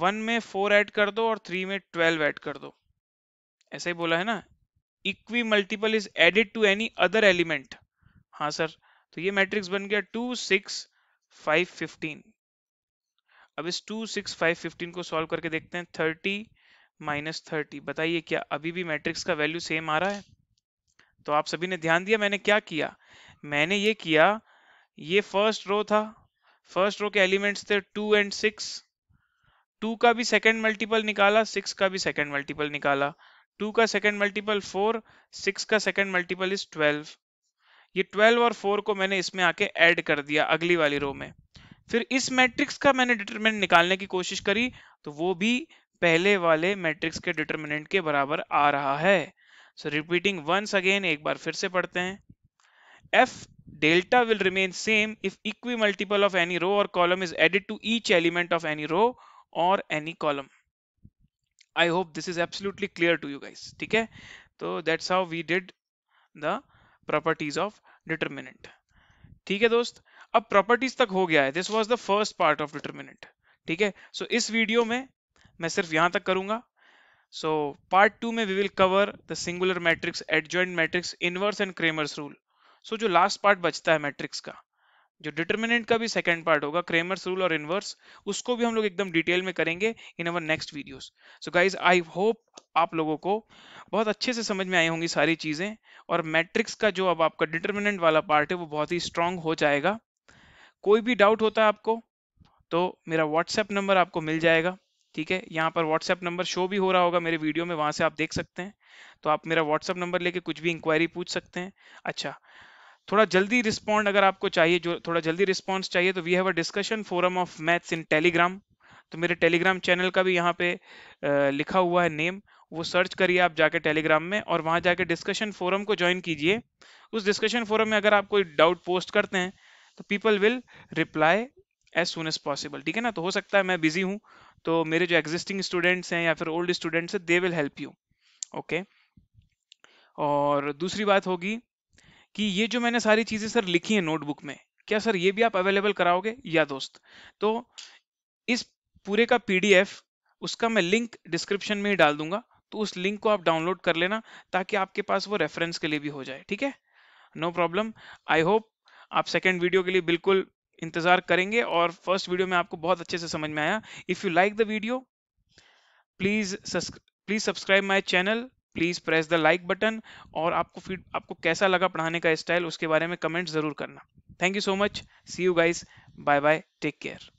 वन में फोर ऐड कर दो और थ्री में ट्वेल्व ऐड कर दो ऐसा ही बोला है ना equimultiple is added to any other element हाँ सर तो ये मैट्रिक्स बन गया टू सिक्स फाइव फिफ्टीन अब इस टू सिक्स फाइव फिफ्टीन को सॉल्व करके देखते हैं थर्टी माइनस थर्टी बताइए क्या अभी भी मैट्रिक्स का वैल्यू सेम आ रहा है तो आप सभी ने ध्यान दिया मैंने क्या किया मैंने ये किया ये फर्स्ट रो था फर्स्ट रो के एलिमेंट्स थे टू एंड सिक्स टू का भी सेकंड मल्टीपल निकाला सिक्स का भी सेकंड मल्टीपल निकाला टू का सेकंड मल्टीपल फोर सिक्स का सेकंड मल्टीपल इज ट्वेल्व ये ट्वेल्व और फोर को मैंने इसमें आके ऐड कर दिया अगली वाली रो में फिर इस मैट्रिक्स का मैंने डिटरमिनेंट निकालने की कोशिश करी तो वो भी पहले वाले मैट्रिक्स के डिटर्मिनेंट के बराबर आ रहा है सो रिपीटिंग वंस अगेन एक बार फिर से पढ़ते हैं F delta will remain same if equi multiple of any row or column is added to each element of any row or any column i hope this is absolutely clear to you guys theek hai so that's how we did the properties of determinant theek hai dost ab properties tak ho gaya hai this was the first part of determinant theek hai so is video mein main sirf yahan tak karunga so part 2 mein we will cover the singular matrix adjoint matrix inverse and Cramer's rule so so, जो लास्ट पार्ट बचता है मैट्रिक्स का जो डिटर्मिनेंट का भी सेकेंड पार्ट होगा क्रेमर्स रूल और इनवर्स उसको भी हम लोग एकदम डिटेल में करेंगे in our next videos so guys I hope आप लोगों को बहुत अच्छे से समझ में आई होंगी सारी चीज़ें और मैट्रिक्स का जो अब आपका डिटर्मिनेंट वाला पार्ट है वो बहुत ही स्ट्रांग हो जाएगा कोई भी डाउट होता है आपको तो मेरा व्हाट्सएप नंबर आपको मिल जाएगा ठीक है यहाँ पर व्हाट्सएप नंबर शो भी हो रहा होगा मेरे वीडियो में वहाँ से आप देख सकते हैं तो आप मेरा व्हाट्सएप नंबर लेके कुछ भी इंक्वायरी पूछ सकते हैं अच्छा थोड़ा जल्दी रिस्पॉन्ड अगर आपको चाहिए जो थोड़ा जल्दी रिस्पॉन्स चाहिए तो we have a discussion forum of maths in Telegram तो मेरे टेलीग्राम चैनल का भी यहाँ पे लिखा हुआ है नेम वो सर्च करिए आप जाके टेलीग्राम में और वहाँ जाके डिस्कशन फोरम को ज्वाइन कीजिए उस डिस्कशन फोरम में अगर आप कोई डाउट पोस्ट करते हैं तो people will reply as soon as possible ठीक है ना तो हो सकता है मैं बिजी हूँ तो मेरे जो एग्जिस्टिंग स्टूडेंट्स हैं या फिर ओल्ड स्टूडेंट्स हैं they will help you okay और दूसरी बात होगी कि ये जो मैंने सारी चीज़ें सर लिखी है नोटबुक में क्या सर ये भी आप अवेलेबल कराओगे या दोस्त तो इस पूरे का पीडीएफ उसका मैं लिंक डिस्क्रिप्शन में ही डाल दूंगा तो उस लिंक को आप डाउनलोड कर लेना ताकि आपके पास वो रेफरेंस के लिए भी हो जाए ठीक है नो प्रॉब्लम आई होप आप सेकेंड वीडियो के लिए बिल्कुल इंतजार करेंगे और फर्स्ट वीडियो में आपको बहुत अच्छे से समझ में आया if you like the video please please subscribe my channel please press the like button और आपको फीड आपको कैसा लगा पढ़ाने का स्टाइल उसके बारे में कमेंट ज़रूर करना thank you so much see you guys bye bye take care